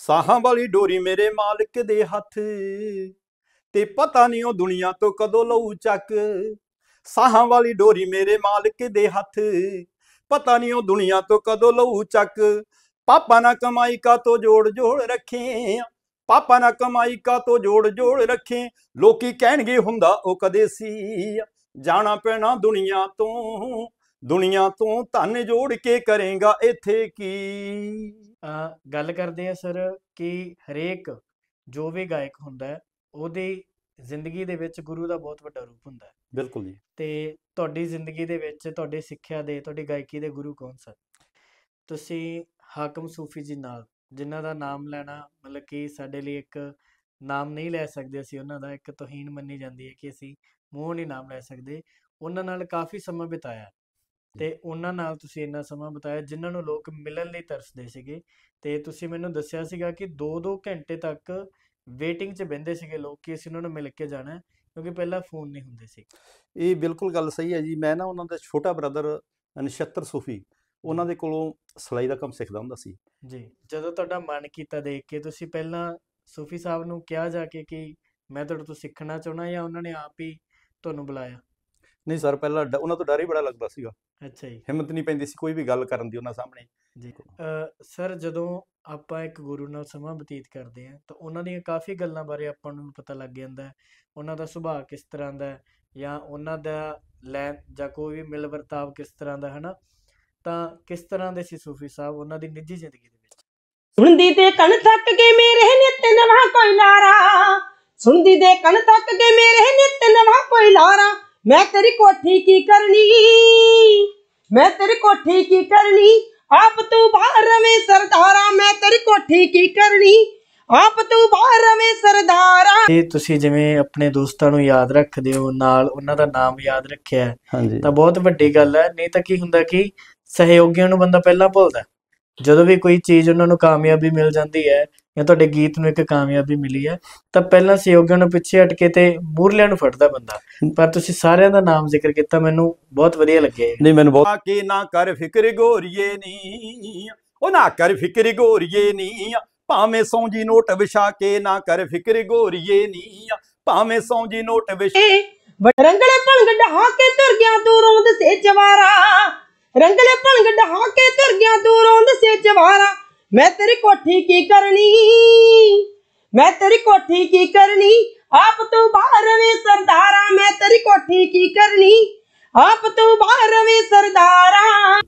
ਸਾਹਾਂ ਵਾਲੀ ਡੋਰੀ ਮੇਰੇ ਮਾਲਕ ਦੇ ਹੱਥ ਤੇ ਪਤਾ ਨਹੀਂ ਉਹ ਦੁਨੀਆ ਤੋਂ ਕਦੋਂ ਲਊ ਚੱਕ ਸਾਹਾਂ ਵਾਲੀ ਡੋਰੀ ਮੇਰੇ ਮਾਲਕ ਦੇ ਹੱਥ ਪਤਾ ਨਹੀਂ ਉਹ ਦੁਨੀਆ ਤੋਂ ਕਦੋਂ ਲਊ ਚੱਕ ਪਾਪਾ ਨਾ ਕਮਾਈ ਕਾ ਤੋ ਜੋੜ ਜੋੜ ਰੱਖੇ ਪਾਪਾ ਨਾ ਕਮਾਈ ਕਾ ਤੋ ਜੋੜ ਜੋੜ ਰੱਖੇ ਲੋਕੀ ਕਹਿਣਗੇ ਹੁੰਦਾ ਉਹ ਕਦੇ ਸੀ ਜਾਣਾ ਪੈਣਾ ਦੁਨੀਆ ਤੋਂ ਦੁਨੀਆ ਤੋਂ ਧਨ ਜੋੜ ਕੇ ਕਰੇਗਾ ਇੱਥੇ ਕੀ ਗੱਲ ਕਰਦੇ ਆ ਸਰ ਕਿ ਹਰੇਕ ਜੋ ਵੀ ਗਾਇਕ ਹੁੰਦਾ ਹੈ ਉਹਦੀ ਜ਼ਿੰਦਗੀ ਦੇ ਵਿੱਚ ਗੁਰੂ ਦਾ ਬਹੁਤ ਵੱਡਾ ਰੂਪ ਹੁੰਦਾ ਹੈ ਬਿਲਕੁਲ ਜੀ ਤੇ ਤੁਹਾਡੀ ਜ਼ਿੰਦਗੀ ਦੇ ਵਿੱਚ ਤੁਹਾਡੇ ਸਿੱਖਿਆ ਦੇ ਤੁਹਾਡੀ ਗਾਇਕੀ ਦੇ ਗੁਰੂ ਕੌਣ ਸਨ ਤੁਸੀਂ ਹਾਕਮ ਸੂਫੀ ਜੀ ਨਾਲ ਜਿਨ੍ਹਾਂ ਦਾ ਨਾਮ ਲੈਣਾ ਮਤਲਬ ਕਿ ਸਾਡੇ ਲਈ ਇੱਕ ਨਾਮ ਨਹੀਂ ਲੈ ਸਕਦੇ ਅਸੀਂ ਉਹਨਾਂ ਦਾ ਇੱਕ ਤੋਹੀਨ ਮੰਨੀ ਜਾਂਦੀ ਹੈ ਕਿ ਅਸੀਂ ਮੂੰਹ ਨਹੀਂ ਨਾਮ ਲੈ ਸਕਦੇ ਉਹਨਾਂ ਨਾਲ ਕਾਫੀ ਸਮਾਂ ਬਿਤਾਇਆ ਤੇ ਉਹਨਾਂ ਨਾਲ ਤੁਸੀਂ ਇੰਨਾ ਸਮਾਂ ਬਤਾਇਆ ਜਿਨ੍ਹਾਂ ਨੂੰ ਲੋਕ ਮਿਲਣ ਲਈ ਤਰਸਦੇ ਸੀਗੇ ਤੇ ਤੁਸੀਂ ਮੈਨੂੰ ਦੱਸਿਆ ਸੀਗਾ ਕਿ 2-2 ਘੰਟੇ ਤੱਕ ਵੇਟਿੰਗ 'ਚ ਬੈੰਦੇ ਸੀਗੇ ਲੋਕ ਕਿ ਅਸੀਂ ਉਹਨਾਂ ਨੂੰ ਮਿਲ ਕੇ ਜਾਣਾ ਕਿਉਂਕਿ ਪਹਿਲਾਂ ਫੋਨ ਨਹੀਂ ਹੁੰਦੇ ਸੀ ਇਹ ਬਿਲਕੁਲ ਗੱਲ ਸਹੀ ਹੈ ਜੀ ਮੈਂ ਨਾ ਉਹਨਾਂ ਦਾ ਛੋਟਾ ਬ੍ਰਦਰ ਨਛੱਤਰ ਸੂਫੀ ਉਹਨਾਂ ਦੇ ਕੋਲੋਂ ਸਲਾਈ ਦਾ ਕੰਮ ਸਿੱਖਦਾ ਹੁੰਦਾ ਸੀ ਜੀ ਜਦੋਂ ਤੁਹਾਡਾ ਮਨ ਕੀਤਾ ਦੇਖ ਕੇ ਤੁਸੀਂ ਪਹਿਲਾਂ ਸੂਫੀ ਸਾਹਿਬ ਨੂੰ ਕਿਹਾ ਜਾ ਕੇ ਕਿ ਮੈਂ ਤੁਹਾਡੇ ਤੋਂ ਸਿੱਖਣਾ ਚਾਹਣਾ ਜਾਂ ਉਹਨਾਂ ਨੇ ਆਪ ਹੀ ਤੁਹਾਨੂੰ ਬੁਲਾਇਆ ਨਹੀਂ ਸਰ ਪਹਿਲਾਂ ਉਹਨਾਂ ਤੋਂ ਡਰ ਹੀ ਬੜਾ ਲੱਗਦਾ ਸੀਗਾ ਅੱਛਾ ਜੀ ਹਿੰਮਤ ਨਹੀਂ ਪੈਂਦੀ ਸੀ ਕੋਈ ਵੀ ਗੱਲ ਕਰਨ ਦੀ ਉਹਨਾਂ ਸਾਹਮਣੇ ਜੀ ਸਰ ਜਦੋਂ ਆਪਾਂ ਇੱਕ ਗੁਰੂ ਨਾਲ ਸਮਾਂ ਬਤੀਤ ਕਰਦੇ ਆ ਤਾਂ ਉਹਨਾਂ ਦੀਆਂ ਕਾਫੀ ਗੱਲਾਂ ਬਾਰੇ ਆਪਾਂ ਨੂੰ ਪਤਾ ਲੱਗ ਜਾਂਦਾ ਹੈ ਉਹਨਾਂ ਦਾ ਸੁਭਾਅ ਕਿਸ ਤਰ੍ਹਾਂ ਦਾ ਹੈ ਜਾਂ ਉਹਨਾਂ ਦਾ ਲੈਣ ਜਾਂ ਕੋਈ ਵੀ ਮਿਲ ਵਰਤਾਵ ਕਿਸ ਤਰ੍ਹਾਂ ਦਾ ਹੈ ਨਾ ਤਾਂ ਕਿਸ ਤਰ੍ਹਾਂ ਦੇ ਸੀ ਸੂਫੀ ਸਾਹਿਬ ਉਹਨਾਂ ਦੀ ਨਿੱਜੀ ਜ਼ਿੰਦਗੀ ਦੇ ਵਿੱਚ ਸੁਣਦੀ ਤੇ ਕਣ ਤੱਕ ਕੇ ਮੇਰੇ ਨਿੱਤ ਨਵਾਂ ਕੋਈ ਲਾਰਾ ਸੁਣਦੀ ਦੇ ਕਣ ਤੱਕ ਕੇ ਮੇਰੇ ਨਿੱਤ ਨਵਾਂ ਕੋਈ ਲਾਰਾ ਮੈਂ ਤੇਰੀ ਕੋਠੀ ਕੀ ਕਰਨੀ ਮੈਂ ਤੇਰੀ ਕੋਠੀ ਕੀ ਕਰਨੀ ਆਪ ਤੂੰ ਬਾਹਰ ਰਵੇਂ ਸਰਦਾਰਾ ਮੈਂ ਤੇਰੀ ਕੋਠੀ ਕੀ ਕਰਨੀ ਆਪ ਤੂੰ ਬਾਹਰ ਰਵੇਂ ਸਰਦਾਰਾ ਇਹ ਤੁਸੀਂ ਜਿਵੇਂ ਆਪਣੇ ਦੋਸਤਾਂ ਨੂੰ ਯਾਦ ਰੱਖਦੇ ਹੋ ਨਾਲ ਉਹਨਾਂ ਦਾ ਨਾਮ ਯਾਦ ਰੱਖਿਆ ਤਾਂ ਬਹੁਤ ਵੱਡੀ ਗੱਲ ਹੈ ਨਹੀਂ ਤਾਂ ਕੀ ਹੁੰਦਾ ਕਿ ਸਹਿਯੋਗੀਆਂ ਨੂੰ ਬੰਦਾ ਪਹਿਲਾਂ ਭੁੱਲਦਾ ਜਦੋਂ ਵੀ ਕੋਈ ਚੀਜ਼ ਉਹਨਾਂ ਨੂੰ ਕਾਮਯਾਬੀ ਮਿਲ ਜਾਂਦੀ ਹੈ ਜਾਂ ਤੁਹਾਡੇ ਗੀਤ ਨੂੰ ਇੱਕ ਕਾਮਯਾਬੀ ਮਿਲੀ ਹੈ ਤਾਂ ਪਹਿਲਾਂ ਸਹਿਯੋਗੀਆਂ ਨੂੰ ਪਿੱਛੇ ਹਟ ਕੇ ਤੇ ਮੂਰਲਿਆਂ ਨੂੰ ਫੜਦਾ ਬੰਦਾ ਪਰ ਤੁਸੀਂ ਸਾਰਿਆਂ ਦਾ ਨਾਮ ਜ਼ਿਕਰ ਕੀਤਾ ਮੈਨੂੰ ਬਹੁਤ ਵਧੀਆ ਲੱਗਿਆ ਨਹੀਂ ਮੈਨੂੰ ਬਹੁਤ ਕੀ ਨਾ ਕਰ ਫਿਕਰ ਗੋਰੀਏ ਨੀ ਉਹ ਨਾ ਕਰ ਫਿਕਰ ਗੋਰੀਏ ਨੀ ਭਾਵੇਂ ਸੌਂ ਜੀ ਨੋਟ ਵਿਛਾ ਕੇ ਨਾ ਕਰ ਫਿਕਰ ਗੋਰੀਏ ਨੀ ਭਾਵੇਂ ਸੌਂ ਜੀ ਨੋਟ ਵਿਛਾ ਰੰਗਲੇ ਭਣਗ ਡਹਾ ਕੇ ਤੁਰ ਗਿਆ ਦੂਰੋਂ ਦਸੇ ਜਵਾਰਾ ਰੰਗਲੇ ਭਣਗ ਡਹਾ ਕੇ ਤੁਰ ਗਿਆ ਦੂਰੋਂ ਦਸੇ ਜਵਾਰਾ ਮੈਂ ਤੇਰੀ ਕੋਠੀ ਕੀ ਕਰਨੀ ਮੈਂ ਤੇਰੀ ਕੋਠੀ ਕੀ ਕਰਨੀ ਆਪ ਤੂੰ ਬਾਹਰਵੇਂ ਸਰਦਾਰਾ ਮੈਂ ਤੇਰੀ ਕੋਠੀ ਕੀ ਕਰਨੀ ਆਪ ਤੂੰ ਬਾਹਰਵੇਂ ਸਰਦਾਰਾ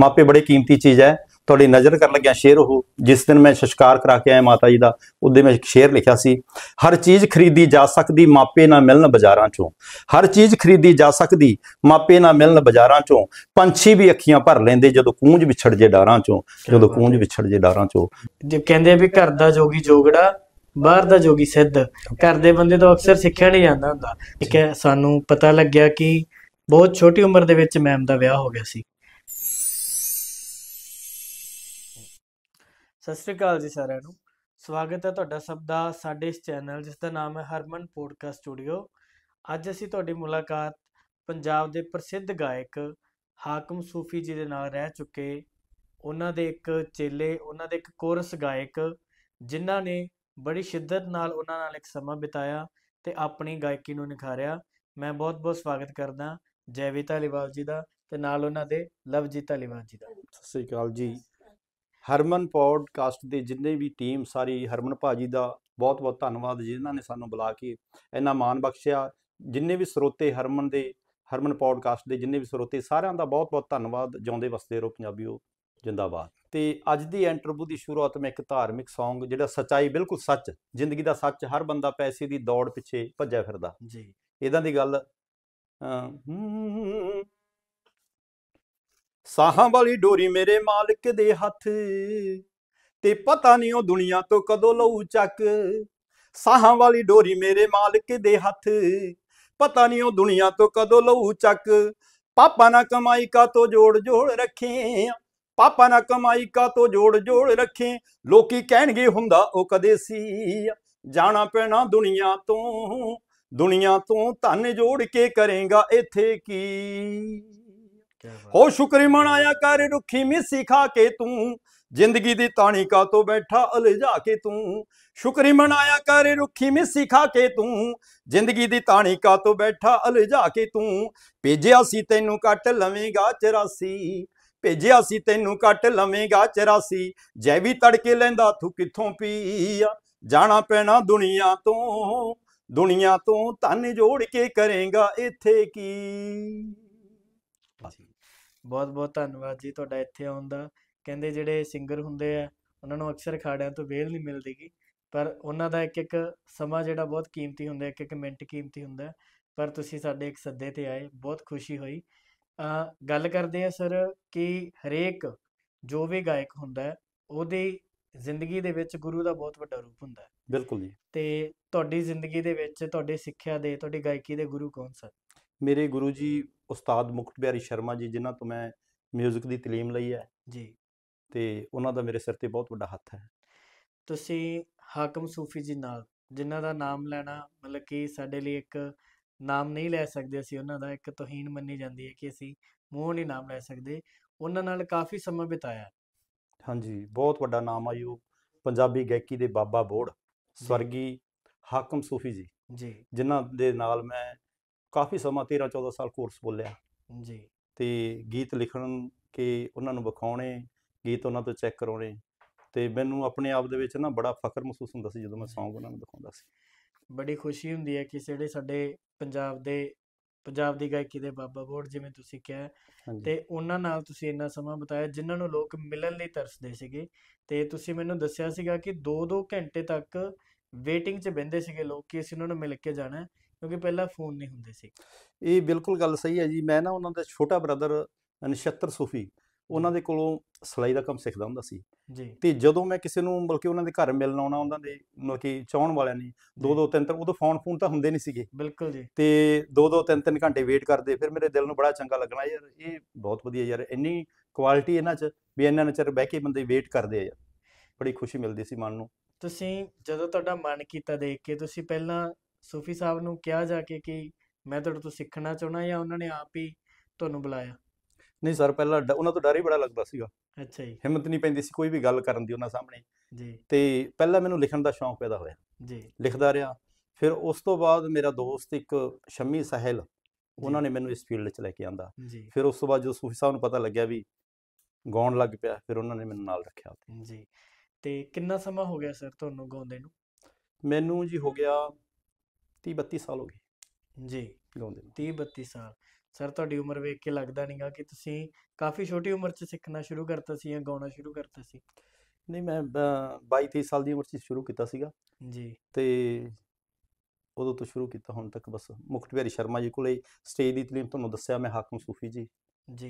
ਮਾਪੇ ਬੜੀ ਕੀਮਤੀ ਚੀਜ਼ ਹੈ ਤੁਹਾਡੀ ਨਜ਼ਰ ਕਰਨ ਲੱਗਿਆ ਸ਼ੇਰ ਉਹ ਜਿਸ ਦਿਨ ਮੈਂ ਸ਼ਸ਼ਕਾਰ ਕਰਾ ਕੇ ਆਇਆ ਮਾਤਾ ਜੀ ਦਾ ਉਹਦੇ ਵਿੱਚ ਇੱਕ ਸ਼ੇਰ ਲਿਖਿਆ ਸੀ ਹਰ ਚੀਜ਼ ਖਰੀਦੀ ਜਾ ਸਕਦੀ ਮਾਪੇ ਨਾ ਮਿਲਣ ਬਾਜ਼ਾਰਾਂ ਚੋਂ ਹਰ ਚੀਜ਼ ਖਰੀਦੀ ਜਾ ਸਕਦੀ ਮਾਪੇ ਨਾ ਮਿਲਣ ਬਾਜ਼ਾਰਾਂ ਚੋਂ ਪੰਛੀ ਵੀ ਅੱਖੀਆਂ ਭਰ ਲੈਂਦੇ ਜਦੋਂ ਕੂੰਜ ਵਿਛੜ ਜੇ ਡਾਰਾਂ ਚੋਂ ਜਦੋਂ ਕੂੰਜ ਵਿਛੜ ਜੇ ਡਾਰਾਂ ਚੋਂ ਜੇ ਕਹਿੰਦੇ ਵੀ ਘਰ ਦਾ ਜੋਗੀ ਜੋਗੜਾ ਬਾਹਰ ਦਾ ਜੋਗੀ ਸਿੱਧ ਘਰ ਦੇ ਬੰਦੇ ਤੋਂ ਅਕਸਰ ਸਿੱਖਿਆ ਨਹੀਂ ਜਾਂਦਾ ਹੁੰਦਾ ਠੀਕ ਹੈ ਸਾਨੂੰ ਪਤਾ ਲੱਗਿਆ ਕਿ ਬਹੁਤ ਛੋਟੀ ਉਮਰ ਦੇ ਵਿੱਚ ਮੈਮ ਦਾ ਵਿਆਹ ਹੋ ਗਿਆ ਸੀ ਸਤਿ ਸ੍ਰੀ ਅਕਾਲ ਜੀ ਸਾਰਿਆਂ ਨੂੰ ਸਵਾਗਤ ਹੈ ਤੁਹਾਡਾ ਸਭ ਦਾ ਸਾਡੇ ਇਸ ਚੈਨਲ ਜਿਸ ਦਾ ਨਾਮ ਹੈ ਹਰਮਨ ਪੋਡਕਾਸਟ ਸਟੂਡੀਓ ਅੱਜ ਅਸੀਂ ਤੁਹਾਡੀ ਮੁਲਾਕਾਤ ਪੰਜਾਬ ਦੇ ਪ੍ਰਸਿੱਧ ਗਾਇਕ ਹਾਕਮ ਸੂਫੀ ਜੀ ਦੇ ਨਾਲ ਰਹਿ ਚੁੱਕੇ ਉਹਨਾਂ ਦੇ ਇੱਕ ਚੇਲੇ ਉਹਨਾਂ ਦੇ ਇੱਕ ਕੋਰਸ ਗਾਇਕ ਜਿਨ੍ਹਾਂ ਨੇ ਬੜੀ ਸ਼ਿੱਦਤ ਨਾਲ ਉਹਨਾਂ ਨਾਲ ਇੱਕ ਸਮਾਂ ਬਿਤਾਇਆ ਤੇ ਆਪਣੀ ਗਾਇਕੀ ਨੂੰ ਨਿਖਾਰਿਆ ਮੈਂ ਬਹੁਤ-ਬਹੁਤ ਸਵਾਗਤ ਕਰਦਾ ਜੈਵਿਤਾ ਲਿਵਾਲ ਜੀ ਦਾ ਤੇ ਨਾਲ ਉਹਨਾਂ ਦੇ ਲਵਜੀਤਾ ਲਿਵਾਲ ਜੀ ਦਾ ਸਤਿ ਸ੍ਰੀ ਅਕਾਲ ਜੀ ਹਰਮਨ ਪੋਡਕਾਸਟ ਦੇ ਜਿੰਨੇ ਵੀ ਟੀਮ ਸਾਰੀ ਹਰਮਨ ਭਾਜੀ ਦਾ ਬਹੁਤ ਬਹੁਤ ਧੰਨਵਾਦ ਜਿਨ੍ਹਾਂ ਨੇ ਸਾਨੂੰ ਬੁਲਾ ਕੇ ਇੰਨਾ ਮਾਣ ਬਖਸ਼ਿਆ ਜਿੰਨੇ ਵੀ ਸਰੋਤੇ ਹਰਮਨ ਦੇ ਹਰਮਨ ਪੋਡਕਾਸਟ ਦੇ ਜਿੰਨੇ ਵੀ ਸਰੋਤੇ ਸਾਰਿਆਂ ਦਾ ਬਹੁਤ ਬਹੁਤ ਧੰਨਵਾਦ ਜਿਉਂਦੇ ਵਸਦੇ ਰਹੋ ਪੰਜਾਬੀਓ ਜਿੰਦਾਬਾਦ ਤੇ ਅੱਜ ਦੀ ਇੰਟਰਵਿਊ ਦੀ ਸ਼ੁਰੂਆਤ ਮੈਂ ਇੱਕ ਧਾਰਮਿਕ Song ਜਿਹੜਾ ਸਚਾਈ ਬਿਲਕੁਲ ਸੱਚ ਜ਼ਿੰਦਗੀ ਦਾ ਸੱਚ ਹਰ ਬੰਦਾ ਪੈਸੇ ਦੀ ਦੌੜ ਪਿੱਛੇ ਭੱਜਿਆ ਫਿਰਦਾ ਜੀ ਇਦਾਂ ਦੀ ਗੱਲ ਸਾਹਾਂ ਵਾਲੀ ਡੋਰੀ ਮੇਰੇ ਮਾਲਕ ਦੇ ਹੱਥ ਤੇ ਪਤਾ ਨਹੀਂ ਉਹ ਦੁਨੀਆ ਤੋਂ ਕਦੋਂ ਲਊ ਚੱਕ ਸਾਹਾਂ ਵਾਲੀ ਡੋਰੀ ਮੇਰੇ ਮਾਲਕ ਦੇ ਹੱਥ ਪਤਾ ਨਹੀਂ ਉਹ ਦੁਨੀਆ ਤੋਂ ਕਦੋਂ ਲਊ ਚੱਕ ਪਾਪਾ ਨਾ ਕਮਾਈ ਕਾ ਤੋ ਜੋੜ ਜੋੜ ਰੱਖੇ ਪਾਪਾ ਨਾ ਕਮਾਈ ਕਾ ਤੋ ਜੋੜ ਜੋੜ ਰੱਖੇ ਲੋਕੀ ਕਹਿਣਗੇ ਹੁੰਦਾ ਉਹ ਕਦੇ ਸੀ ਜਾਣਾ ਪੈਣਾ ਦੁਨੀਆ ਤੋਂ ਦੁਨੀਆ ਤੋਂ ਧਨ ਜੋੜ ਕੇ ਕਰੇਗਾ ਇੱਥੇ ਕੀ ਹੋ ਸ਼ੁਕਰੀ ਮਨਾਇਆ ਕਰ ਰੁੱਖੀ ਮਿੱਸੀ ਖਾ ਕੇ ਤੂੰ ਜ਼ਿੰਦਗੀ ਦੀ ਤਾਣੀ ਕਾ ਤੋਂ ਬੈਠਾ ਅਲਝਾ ਕੇ ਤੂੰ ਸ਼ੁਕਰੀ ਮਨਾਇਆ ਕਰ ਰੁੱਖੀ ਮਿੱਸੀ ਖਾ ਕੇ ਤੂੰ ਜ਼ਿੰਦਗੀ ਦੀ ਤਾਣੀ ਕਾ ਤੋਂ ਬੈਠਾ ਅਲਝਾ ਕੇ ਤੂੰ ਭੇਜਿਆ ਸੀ ਤੈਨੂੰ ਕੱਟ ਲਵੇਂਗਾ 84 ਭੇਜਿਆ ਸੀ ਤੈਨੂੰ ਕੱਟ ਲਵੇਂਗਾ 84 ਜੈ ਵੀ ਤੜਕੇ ਲੈਂਦਾ ਤੂੰ ਕਿੱਥੋਂ ਪੀਆ ਜਾਣਾ ਪੈਣਾ ਦੁਨੀਆ ਤੋਂ ਦੁਨੀਆ ਤੋਂ ਧੰਨ ਜੋੜ ਕੇ ਕਰੇਗਾ ਇੱਥੇ ਕੀ ਬਹੁਤ ਬਹੁਤ ਧੰਨਵਾਦ ਜੀ ਤੁਹਾਡਾ ਇੱਥੇ ਆਉਣ ਦਾ ਕਹਿੰਦੇ ਜਿਹੜੇ ਸਿੰਗਰ ਹੁੰਦੇ ਆ ਉਹਨਾਂ ਨੂੰ ਅਕਸਰ ਖਾੜਿਆਂ ਤੋਂ ਵੇਲ ਨਹੀਂ ਮਿਲਦੀਗੀ ਪਰ ਉਹਨਾਂ ਦਾ ਇੱਕ ਇੱਕ ਸਮਾਂ ਜਿਹੜਾ ਬਹੁਤ ਕੀਮਤੀ ਹੁੰਦਾ ਇੱਕ ਇੱਕ ਮਿੰਟ ਕੀਮਤੀ ਹੁੰਦਾ ਪਰ ਤੁਸੀਂ ਸਾਡੇ ਇੱਕ ਸੱਦੇ ਤੇ ਆਏ ਬਹੁਤ ਖੁਸ਼ੀ ਹੋਈ ਆ ਗੱਲ ਕਰਦੇ ਆ ਸਰ ਕਿ ਹਰੇਕ ਜੋ ਵੀ ਗਾਇਕ ਹੁੰਦਾ ਉਹਦੀ ਜ਼ਿੰਦਗੀ ਦੇ ਵਿੱਚ ਗੁਰੂ ਦਾ ਬਹੁਤ ਵੱਡਾ ਰੂਪ ਹੁੰਦਾ ਹੈ ਬਿਲਕੁਲ ਜੀ ਤੇ ਤੁਹਾਡੀ ਜ਼ਿੰਦਗੀ ਦੇ ਵਿੱਚ ਤੁਹਾਡੇ ਸਿੱਖਿਆ ਦੇ ਤੁਹਾਡੀ ਗਾਇਕੀ ਦੇ ਗੁਰੂ ਕੌਣ ਸਨ ਮੇਰੇ ਗੁਰੂ ਜੀ ਉਸਤਾਦ ਮੁਕਤ ਬਿਹਾਰੀ ਸ਼ਰਮਾ ਜੀ ਜਿਨ੍ਹਾਂ ਤੋਂ ਮੈਂ 뮤직 ਦੀ ਤਾਲੀਮ ਲਈ ਹੈ ਜੀ ਤੇ ਉਹਨਾਂ ਦਾ ਮੇਰੇ ਸਿਰ ਤੇ ਬਹੁਤ ਵੱਡਾ ਹੱਥ ਹੈ ਤੁਸੀਂ ਹਾਕਮ ਸੂਫੀ ਜੀ ਨਾਲ ਜਿਨ੍ਹਾਂ ਦਾ ਨਾਮ ਲੈਣਾ ਮਤਲਬ ਕਿ ਸਾਡੇ ਲਈ ਇੱਕ ਨਾਮ ਨਹੀਂ ਲੈ ਸਕਦੇ ਅਸੀਂ ਉਹਨਾਂ ਦਾ ਇੱਕ ਤੋਹੀਨ ਮੰਨੀ ਜਾਂਦੀ ਹੈ ਕਿ ਅਸੀਂ ਮੂੰਹ ਨਹੀਂ ਨਾਮ ਲੈ ਸਕਦੇ ਉਹਨਾਂ ਨਾਲ ਕਾਫੀ ਸਮਾਂ ਬਿਤਾਇਆ ਹਾਂਜੀ ਬਹੁਤ ਵੱਡਾ ਨਾਮ ਆ ਉਹ ਪੰਜਾਬੀ ਗਾਇਕੀ ਦੇ ਬਾਬਾ ਬੋੜ ਸਵਰਗੀ ਹਾਕਮ ਸੂਫੀ ਜੀ ਜੀ ਜਿਨ੍ਹਾਂ ਦੇ ਨਾਲ ਮੈਂ ਕਾਫੀ ਸਮਾਂ 13 14 ਸਾਲ ਕੋਰਸ ਬੋਲਿਆ ਜੀ ਤੇ ਗੀਤ ਲਿਖਣ ਕੇ ਉਹਨਾਂ ਨੂੰ ਵਿਖਾਉਣੇ ਗੀਤ ਉਹਨਾਂ ਤੋਂ ਚੈੱਕ ਕਰਾਉਣੇ ਤੇ ਮੈਨੂੰ ਆਪਣੇ ਆਪ ਦੇ ਵਿੱਚ ਨਾ ਬੜਾ ਫਖਰ ਮਹਿਸੂਸ ਹੁੰਦਾ ਸੀ ਜਦੋਂ ਮੈਂ ਸੌਂਗ ਉਹਨਾਂ ਨੂੰ ਦਿਖਾਉਂਦਾ ਸੀ ਬੜੀ ਖੁਸ਼ੀ ਹੁੰਦੀ ਹੈ ਕਿ ਜਿਹੜੇ ਸਾਡੇ ਪੰਜਾਬ ਦੇ ਪੰਜਾਬ ਦੀ ਗਾਇਕੀ ਦੇ ਬਾਬਾ ਬੋੜ ਜਿਵੇਂ ਤੁਸੀਂ ਕਿਹਾ ਤੇ ਉਹਨਾਂ ਨਾਲ ਤੁਸੀਂ ਇੰਨਾ ਸਮਾਂ ਬਤਾਇਆ ਜਿਨ੍ਹਾਂ ਨੂੰ ਲੋਕ ਮਿਲਣ ਲਈ ਤਰਸਦੇ ਸੀਗੇ ਤੇ ਤੁਸੀਂ ਮੈਨੂੰ ਦੱਸਿਆ ਸੀਗਾ ਕਿ 2-2 ਘੰਟੇ ਤੱਕ ਵੇਟਿੰਗ 'ਚ ਬੈੰਦੇ ਸੀਗੇ ਲੋਕ ਕਿ ਅਸੀਂ ਉਹਨਾਂ ਨੂੰ ਮਿਲ ਕੇ ਜਾਣਾ ਕਿਉਂਕਿ ਪਹਿਲਾਂ ਫੋਨ ਨਹੀਂ ਹੁੰਦੇ ਸੀ ਇਹ ਬਿਲਕੁਲ ਗੱਲ ਸਹੀ ਹੈ ਜੀ ਮੈਂ ਨਾ ਉਹਨਾਂ ਦਾ ਛੋਟਾ ਬ੍ਰਦਰ ਨਛੱਤਰ ਸੂਫੀ ਉਹਨਾਂ ਦੇ ਕੋਲੋਂ ਸਲਾਈ ਦਾ ਕੰਮ ਸਿੱਖਦਾ ਹੁੰਦਾ ਸੀ ਜੀ ਤੇ ਜਦੋਂ ਮੈਂ ਕਿਸੇ ਨੂੰ ਬਲਕਿ ਉਹਨਾਂ ਦੇ ਘਰ ਮਿਲਣ ਆਉਣਾ ਉਹਨਾਂ ਦੇ ਮਤਲਬ ਕਿ ਚਾਹਣ ਵਾਲਿਆਂ ਨੇ ਦੋ ਦੋ ਤਿੰਨ ਤਿੰਨ ਉਦੋਂ ਫੋਨ ਫੋਨ ਤਾਂ ਹੁੰਦੇ ਨਹੀਂ ਸੀਗੇ ਬਿਲਕੁਲ ਜੀ ਤੇ ਦੋ ਦੋ ਤਿੰਨ ਤਿੰਨ ਘੰਟੇ ਵੇਟ ਕਰਦੇ ਫਿਰ ਮੇਰੇ ਦਿਲ ਨੂੰ ਬੜਾ ਚੰਗਾ ਲੱਗਣਾ ਯਾਰ ਇਹ ਬਹੁਤ ਵਧੀਆ ਯਾਰ ਇੰਨੀ ਕੁਆਲਿਟੀ ਇਹਨਾਂ 'ਚ ਵੀ ਇਹਨਾਂ ਨੇ ਚਰ ਬਹਿ ਕੇ ਬੰਦੇ ਵੇਟ ਕਰਦੇ ਆ ਯਾਰ ਬੜੀ ਖੁਸ਼ੀ ਮਿਲਦੀ ਸੀ ਮਨ ਨੂੰ ਤੁਸੀਂ ਜਦੋਂ ਤੁਹਾਡਾ ਮਨ ਕੀਤਾ ਦੇਖ ਕੇ ਤੁਸੀਂ ਪਹਿਲਾਂ ਸੂਫੀ ਸਾਹਿਬ ਨੂੰ ਕਿਹਾ ਜਾ ਕੇ ਕਿ ਮੈਂ ਤੁਹਾਡੇ ਤੋਂ ਸਿੱਖਣਾ ਚਾਹਣਾ ਜਾਂ ਉਹਨਾਂ ਨੇ ਆਪ ਹੀ ਤੁਹਾਨੂੰ ਬੁਲਾਇਆ ਨਹੀਂ ਸਰ ਪਹਿਲਾਂ ਉਹਨਾਂ ਤੋਂ ਡਰ ਹੀ ਬੜਾ ਲੱਗਦਾ ਸੀਗਾ ਅੱਛਾ ਜੀ ਹਿੰਮਤ ਨਹੀਂ ਪੈਂਦੀ ਸੀ ਕੋਈ ਵੀ ਗੱਲ ਕਰਨ ਦੀ ਉਹਨਾਂ ਸਾਹਮਣੇ ਜੀ ਤੇ ਪਹਿਲਾਂ ਮੈਨੂੰ ਲਿਖਣ ਦਾ ਸ਼ੌਂਕ ਪੈਦਾ ਹੋਇਆ ਜੀ ਲਿਖਦਾ ਰਿਹਾ ਫਿਰ ਉਸ ਤੋਂ ਬਾਅਦ ਮੇਰਾ ਦੋਸਤ ਇੱਕ ਸ਼ਮੀ ਸਹਿਲ ਉਹਨਾਂ ਨੇ ਮੈਨੂੰ ਇਸ ਫੀਲਡ 'ਚ ਲੈ ਕੇ ਆਂਦਾ ਫਿਰ ਉਸ ਤੋਂ ਬਾਅਦ ਜਦੋਂ ਸੂਫੀ ਸਾਹਿਬ ਨੂੰ ਪਤਾ ਲੱਗਿਆ ਵੀ ਗਾਉਣ ਲੱਗ ਪਿਆ ਫਿਰ ਉਹਨਾਂ ਨੇ ਮੈਨੂੰ ਨਾਲ ਰੱਖਿਆ ਜੀ ਤੇ ਕਿੰਨਾ ਸਮਾਂ ਹੋ ਗਿਆ ਸਰ ਤੁਹਾਨੂੰ ਗਾਉਂਦੇ ਨੂੰ ਮੈਨੂੰ ਜੀ ਹੋ ਗਿਆ 30 32 ਸਾਲ ਹੋ ਗਏ ਜੀ ਗਾਉਂਦੇ ਨੇ 30 32 ਸਾਲ ਸਰ ਤੁਹਾਡੀ ਉਮਰ ਵੇਖ ਕੇ ਲੱਗਦਾ ਨਹੀਂਗਾ ਕਿ ਤੁਸੀਂ ਕਾਫੀ ਛੋਟੀ ਉਮਰ 'ਚ ਸਿੱਖਣਾ ਸ਼ੁਰੂ ਕਰਤਾ ਸੀ ਜਾਂ ਗਾਉਣਾ ਸ਼ੁਰੂ ਕਰਤਾ ਸੀ ਨਹੀਂ ਮੈਂ 22 23 ਸਾਲ ਦੀ ਉਮਰ 'ਚ ਸ਼ੁਰੂ ਕੀਤਾ ਸੀਗਾ ਜੀ ਤੇ ਉਦੋਂ ਤੋਂ ਸ਼ੁਰੂ ਕੀਤਾ ਹੁਣ ਤੱਕ ਬਸ ਮੁਕਤ ਬਿਹਾਰੀ ਸ਼ਰਮਾ ਜੀ ਕੋਲੇ ਸਟੇਜ ਦੀ ਤਲੀਮ ਤੁਹਾਨੂੰ ਦੱਸਿਆ ਮੈਂ ਹਾਕਮ ਸੂਫੀ ਜੀ ਜੀ